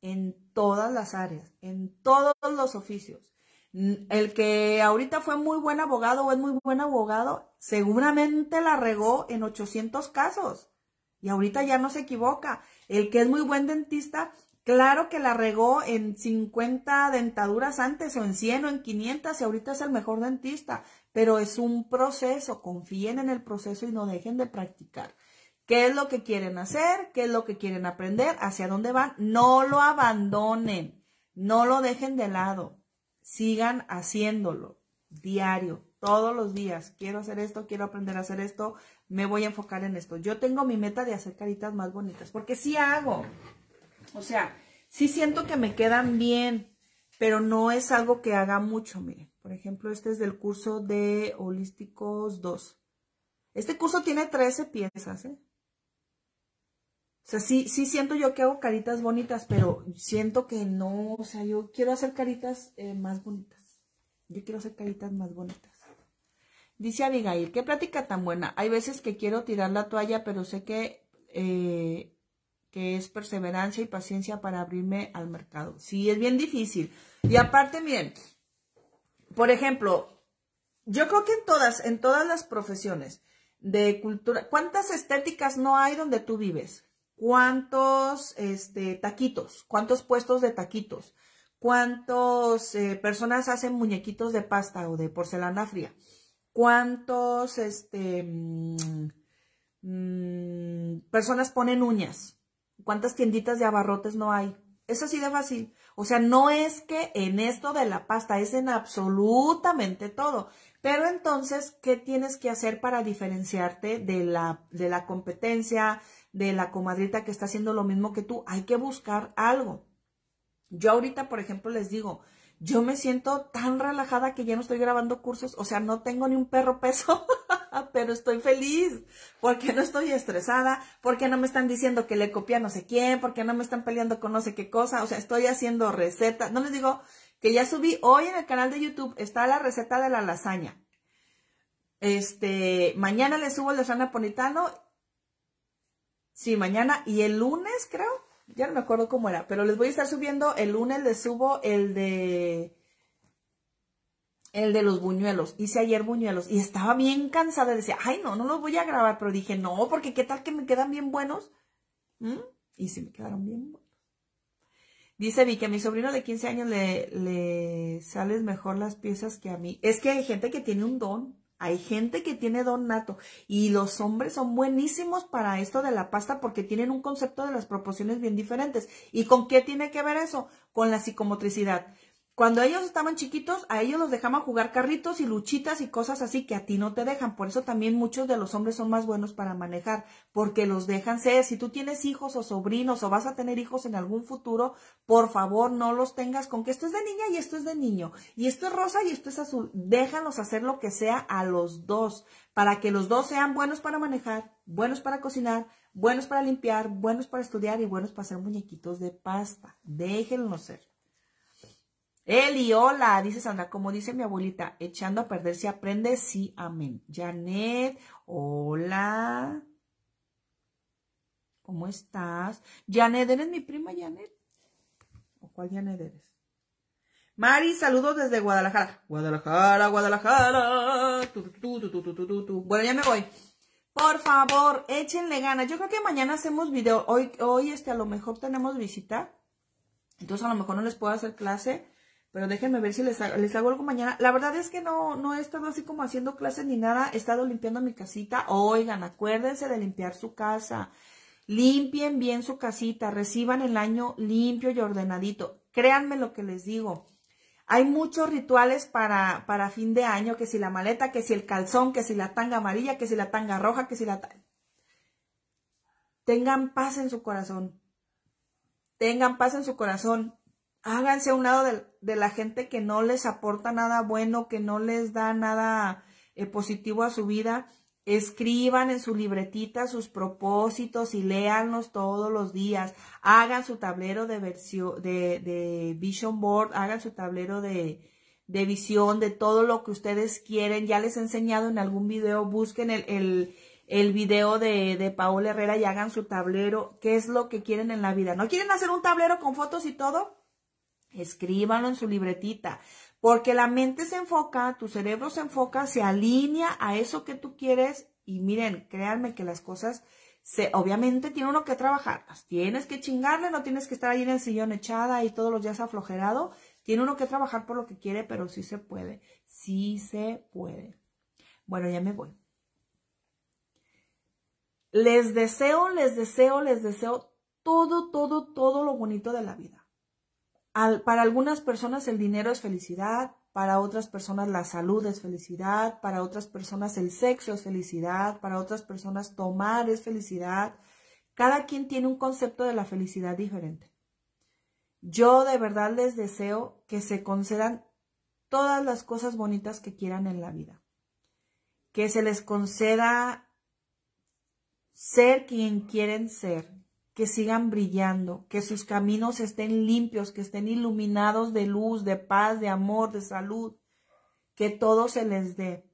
en todas las áreas, en todos los oficios. El que ahorita fue muy buen abogado o es muy buen abogado, seguramente la regó en 800 casos. Y ahorita ya no se equivoca. El que es muy buen dentista, Claro que la regó en 50 dentaduras antes o en 100 o en 500 y ahorita es el mejor dentista, pero es un proceso, confíen en el proceso y no dejen de practicar. ¿Qué es lo que quieren hacer? ¿Qué es lo que quieren aprender? ¿Hacia dónde van? No lo abandonen, no lo dejen de lado, sigan haciéndolo diario, todos los días. Quiero hacer esto, quiero aprender a hacer esto, me voy a enfocar en esto. Yo tengo mi meta de hacer caritas más bonitas, porque sí hago. O sea, sí siento que me quedan bien, pero no es algo que haga mucho, miren. Por ejemplo, este es del curso de Holísticos 2. Este curso tiene 13 piezas, ¿eh? O sea, sí, sí siento yo que hago caritas bonitas, pero siento que no, o sea, yo quiero hacer caritas eh, más bonitas. Yo quiero hacer caritas más bonitas. Dice Abigail, qué plática tan buena. Hay veces que quiero tirar la toalla, pero sé que eh, que es perseverancia y paciencia para abrirme al mercado. Sí, es bien difícil. Y aparte, miren, por ejemplo, yo creo que en todas, en todas las profesiones de cultura, ¿cuántas estéticas no hay donde tú vives? ¿Cuántos este, taquitos? ¿Cuántos puestos de taquitos? ¿Cuántas eh, personas hacen muñequitos de pasta o de porcelana fría? ¿Cuántos este, mm, mm, personas ponen uñas? ¿Cuántas tienditas de abarrotes no hay? Es así de fácil. O sea, no es que en esto de la pasta, es en absolutamente todo. Pero entonces, ¿qué tienes que hacer para diferenciarte de la, de la competencia, de la comadrita que está haciendo lo mismo que tú? Hay que buscar algo. Yo ahorita, por ejemplo, les digo, yo me siento tan relajada que ya no estoy grabando cursos, o sea, no tengo ni un perro peso, pero estoy feliz, porque no estoy estresada, porque no me están diciendo que le copia no sé quién, porque no me están peleando con no sé qué cosa, o sea, estoy haciendo recetas, no les digo que ya subí hoy en el canal de YouTube, está la receta de la lasaña. Este, mañana le subo el de napolitano Sí, mañana y el lunes creo ya no me acuerdo cómo era, pero les voy a estar subiendo. El lunes les subo el de... El de los buñuelos. Hice ayer buñuelos y estaba bien cansada. Decía, ay, no, no los voy a grabar. Pero dije, no, porque qué tal que me quedan bien buenos. ¿Mm? Y se me quedaron bien buenos. Dice que a mi sobrino de 15 años le, le sales mejor las piezas que a mí. Es que hay gente que tiene un don. Hay gente que tiene don nato y los hombres son buenísimos para esto de la pasta porque tienen un concepto de las proporciones bien diferentes. ¿Y con qué tiene que ver eso? Con la psicomotricidad. Cuando ellos estaban chiquitos, a ellos los dejaban jugar carritos y luchitas y cosas así que a ti no te dejan. Por eso también muchos de los hombres son más buenos para manejar, porque los dejan ser. Si tú tienes hijos o sobrinos o vas a tener hijos en algún futuro, por favor no los tengas con que esto es de niña y esto es de niño, y esto es rosa y esto es azul. Déjanlos hacer lo que sea a los dos, para que los dos sean buenos para manejar, buenos para cocinar, buenos para limpiar, buenos para estudiar y buenos para hacer muñequitos de pasta. Déjenlos ser. Eli, hola, dice Sandra, como dice mi abuelita, echando a perder si aprende, sí, amén. Janet, hola. ¿Cómo estás? Janet, ¿eres mi prima Janet? ¿O cuál Janet eres? Mari, saludos desde Guadalajara. Guadalajara, Guadalajara. Tu, bueno, ya me voy. Por favor, échenle ganas. Yo creo que mañana hacemos video. Hoy, hoy este, a lo mejor tenemos visita. Entonces a lo mejor no les puedo hacer clase pero déjenme ver si les hago, algo mañana. La verdad es que no, no he estado así como haciendo clases ni nada. He estado limpiando mi casita. Oigan, acuérdense de limpiar su casa. Limpien bien su casita. Reciban el año limpio y ordenadito. Créanme lo que les digo. Hay muchos rituales para, para fin de año, que si la maleta, que si el calzón, que si la tanga amarilla, que si la tanga roja, que si la... Tengan paz en su corazón. Tengan paz en su corazón háganse a un lado de, la gente que no les aporta nada bueno, que no les da nada eh, positivo a su vida. Escriban en su libretita sus propósitos y léanlos todos los días. Hagan su tablero de, versión, de, vision board, hagan su tablero de, visión, de todo lo que ustedes quieren. Ya les he enseñado en algún video, busquen el, el, video de, de Paola Herrera y hagan su tablero. ¿Qué es lo que quieren en la vida? ¿No quieren hacer un tablero con fotos y todo? Escríbanlo en su libretita, porque la mente se enfoca, tu cerebro se enfoca, se alinea a eso que tú quieres y miren, créanme que las cosas se, obviamente tiene uno que trabajarlas, tienes que chingarle, no tienes que estar ahí en el sillón echada y todos los días aflojerado, tiene uno que trabajar por lo que quiere, pero sí se puede, sí se puede. Bueno, ya me voy. Les deseo, les deseo, les deseo todo, todo, todo lo bonito de la vida para algunas personas el dinero es felicidad, para otras personas la salud es felicidad, para otras personas el sexo es felicidad, para otras personas tomar es felicidad. Cada quien tiene un concepto de la felicidad diferente. Yo de verdad les deseo que se concedan todas las cosas bonitas que quieran en la vida. Que se les conceda ser quien quieren ser, que sigan brillando, que sus caminos estén limpios, que estén iluminados de luz, de paz, de amor, de salud, que todo se les dé,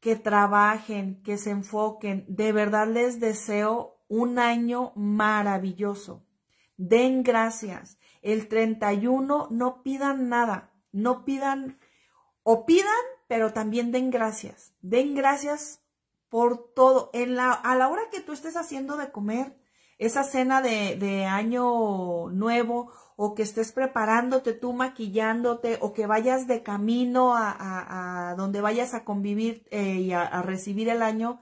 que trabajen, que se enfoquen. De verdad les deseo un año maravilloso. Den gracias. El 31 no pidan nada, no pidan o pidan, pero también den gracias. Den gracias por todo. En la, a la hora que tú estés haciendo de comer, esa cena de, año nuevo o que estés preparándote tú, maquillándote o que vayas de camino a, donde vayas a convivir eh, y a recibir el año,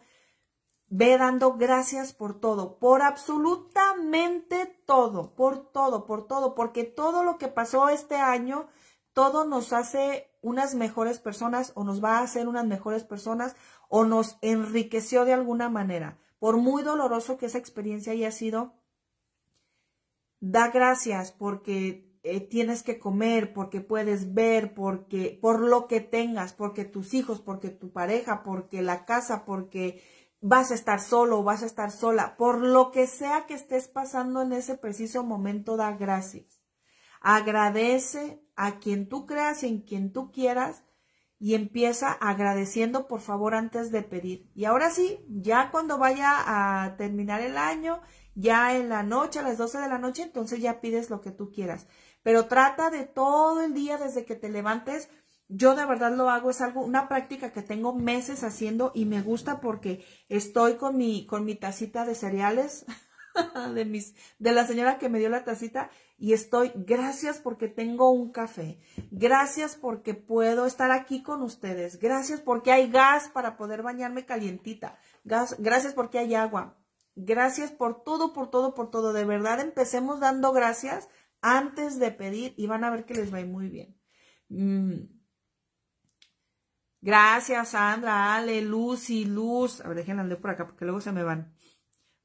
Ve dando gracias por todo, por absolutamente todo, por todo, por todo, porque todo lo que pasó este año, todo nos hace unas mejores personas o nos va a hacer unas mejores personas o nos enriqueció de alguna manera. Por muy doloroso que esa experiencia haya sido, da gracias porque eh, tienes que comer, porque puedes ver, porque por lo que tengas, porque tus hijos, porque tu pareja, porque la casa, porque vas a estar solo o vas a estar sola, por lo que sea que estés pasando en ese preciso momento, da gracias. Agradece a quien tú creas y en quien tú quieras y empieza agradeciendo por favor antes de pedir. Y ahora sí, ya cuando vaya a terminar el año, ya en la noche, a las 12 de la noche, entonces ya pides lo que tú quieras. Pero trata de todo el día desde que te levantes. Yo de verdad lo hago, es algo, una práctica que tengo meses haciendo y me gusta porque estoy con mi, con mi tacita de cereales, de, mis, de la señora que me dio la tacita y estoy, gracias porque tengo un café, gracias porque puedo estar aquí con ustedes, gracias porque hay gas para poder bañarme calientita, gas, gracias porque hay agua, gracias por todo, por todo, por todo. De verdad, empecemos dando gracias antes de pedir y van a ver que les va muy bien. Mm. Gracias, Sandra, Ale, Lucy, Luz. A ver, déjenla leer por acá porque luego se me van.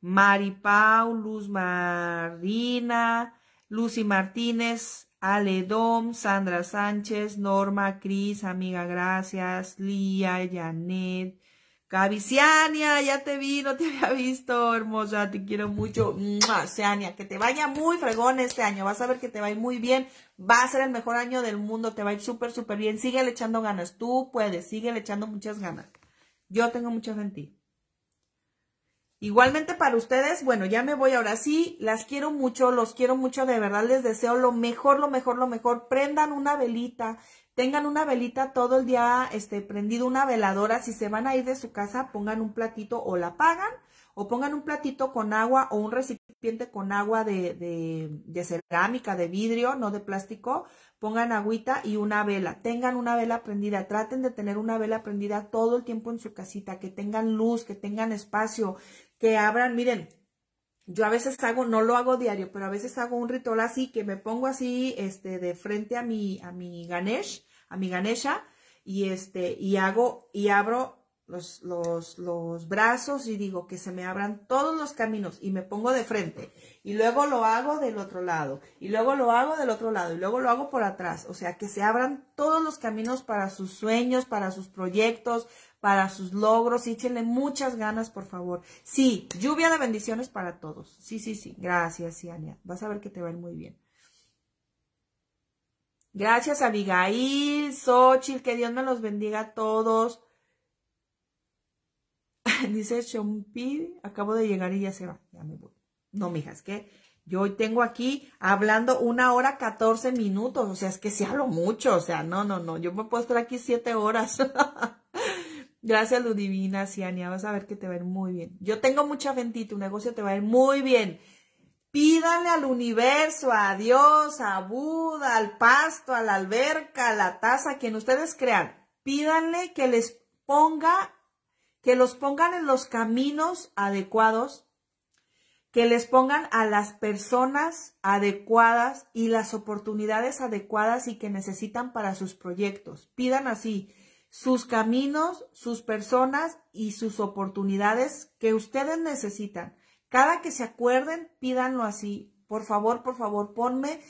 Maripau, Luz Marina, Lucy Martínez, Aledom, Sandra Sánchez, Norma, Cris, Amiga Gracias, Lía, Janet, Caviciania, ya te vi, no te había visto, hermosa, te quiero mucho. Seania, que te vaya muy fregón este año, vas a ver que te va a ir muy bien, va a ser el mejor año del mundo, te va a ir súper, súper bien, sigue echando ganas, tú puedes, sigue echando muchas ganas. Yo tengo muchas en ti. Igualmente para ustedes, bueno, ya me voy ahora sí, las quiero mucho, los quiero mucho, de verdad les deseo lo mejor, lo mejor, lo mejor. Prendan una velita, tengan una velita todo el día este, prendido, una veladora. Si se van a ir de su casa, pongan un platito o la pagan o pongan un platito con agua o un recipiente con agua de, de, de, cerámica, de vidrio, no de plástico, pongan agüita y una vela, tengan una vela prendida, traten de tener una vela prendida todo el tiempo en su casita, que tengan luz, que tengan espacio, que abran, miren, yo a veces hago, no lo hago diario, pero a veces hago un ritual así que me pongo así este, de frente a mi, a mi Ganesh, a mi Ganesha, y este, y hago, y abro los, los, los brazos y digo que se me abran todos los caminos y me pongo de frente. Y luego lo hago del otro lado, y luego lo hago del otro lado, y luego lo hago por atrás. O sea, que se abran todos los caminos para sus sueños, para sus proyectos, para sus logros y échenle muchas ganas, por favor. Sí, lluvia de bendiciones para todos. Sí, sí, sí. Gracias, Siania. Vas a ver que te va a ir muy bien. Gracias, Abigail, Xochitl, que Dios me los bendiga a todos. Dice Chompi, acabo de llegar y ya se va. Ya me voy. No, mija, es que yo hoy tengo aquí hablando una hora catorce minutos. O sea, es que si hablo mucho. O sea, no, no, no. Yo me puedo estar aquí siete horas. Gracias, Luz Divina, Ciania. Vas a ver que te va a ir muy bien. Yo tengo mucha fe en tu negocio te va a ir muy bien. Pídale al universo, a Dios, a Buda, al pasto, a la alberca, a la taza, quien ustedes crean. Pídanle que les ponga, que los pongan en los caminos adecuados, que les pongan a las personas adecuadas y las oportunidades adecuadas y que necesitan para sus proyectos. Pidan así sus caminos, sus personas y sus oportunidades que ustedes necesitan. Cada que se acuerden, pídanlo así. Por favor, por favor, ponme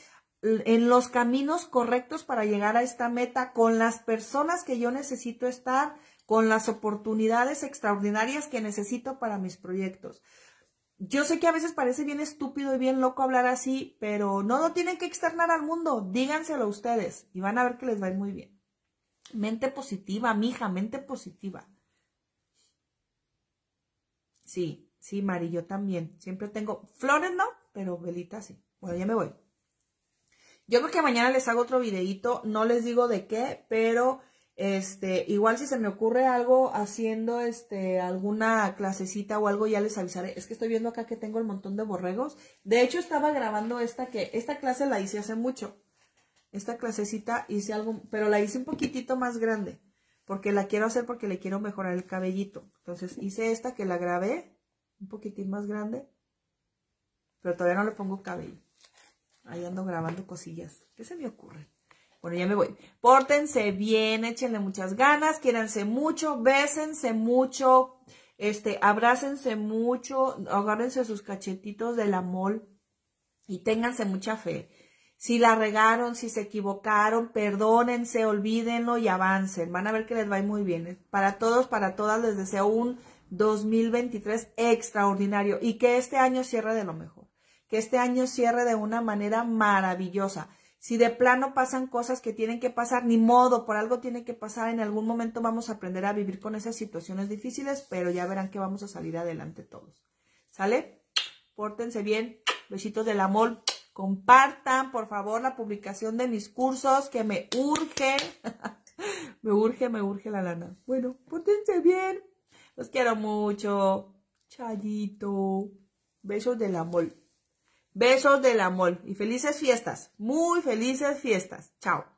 en los caminos correctos para llegar a esta meta, con las personas que yo necesito estar, con las oportunidades extraordinarias que necesito para mis proyectos. Yo sé que a veces parece bien estúpido y bien loco hablar así, pero no lo tienen que externar al mundo, díganselo ustedes y van a ver que les va a ir muy bien. Mente positiva, mija, mente positiva. Sí, sí, Mari, yo también. Siempre tengo flores, no, pero velitas sí. Bueno, ya me voy. Yo creo que mañana les hago otro videito, no les digo de qué, pero este, igual si se me ocurre algo haciendo este alguna clasecita o algo ya les avisaré. Es que estoy viendo acá que tengo el montón de borregos. De hecho estaba grabando esta que esta clase la hice hace mucho. Esta clasecita hice algo, pero la hice un poquitito más grande, porque la quiero hacer porque le quiero mejorar el cabellito. Entonces hice esta que la grabé, un poquitín más grande, pero todavía no le pongo cabello. Ahí ando grabando cosillas. ¿Qué se me ocurre? Bueno, ya me voy. Pórtense bien, échenle muchas ganas, quiéranse mucho, bésense mucho, este, abrácense mucho, agárrense sus cachetitos de la mol. y ténganse mucha fe. Si la regaron, si se equivocaron, perdónense, olvídenlo y avancen. Van a ver que les va muy bien. Para todos, para todas, les deseo un 2023 extraordinario y que este año cierre de lo mejor. Que este año cierre de una manera maravillosa. Si de plano pasan cosas que tienen que pasar, ni modo, por algo tiene que pasar, en algún momento vamos a aprender a vivir con esas situaciones difíciles, pero ya verán que vamos a salir adelante todos. ¿Sale? Pórtense bien. Besitos del amor. Compartan, por favor, la publicación de mis cursos que me urge. me urge, me urge la lana. Bueno, pórtense bien. Los quiero mucho. Chayito. Besos de la mol, Besos de la mol, Y felices fiestas. Muy felices fiestas. Chao.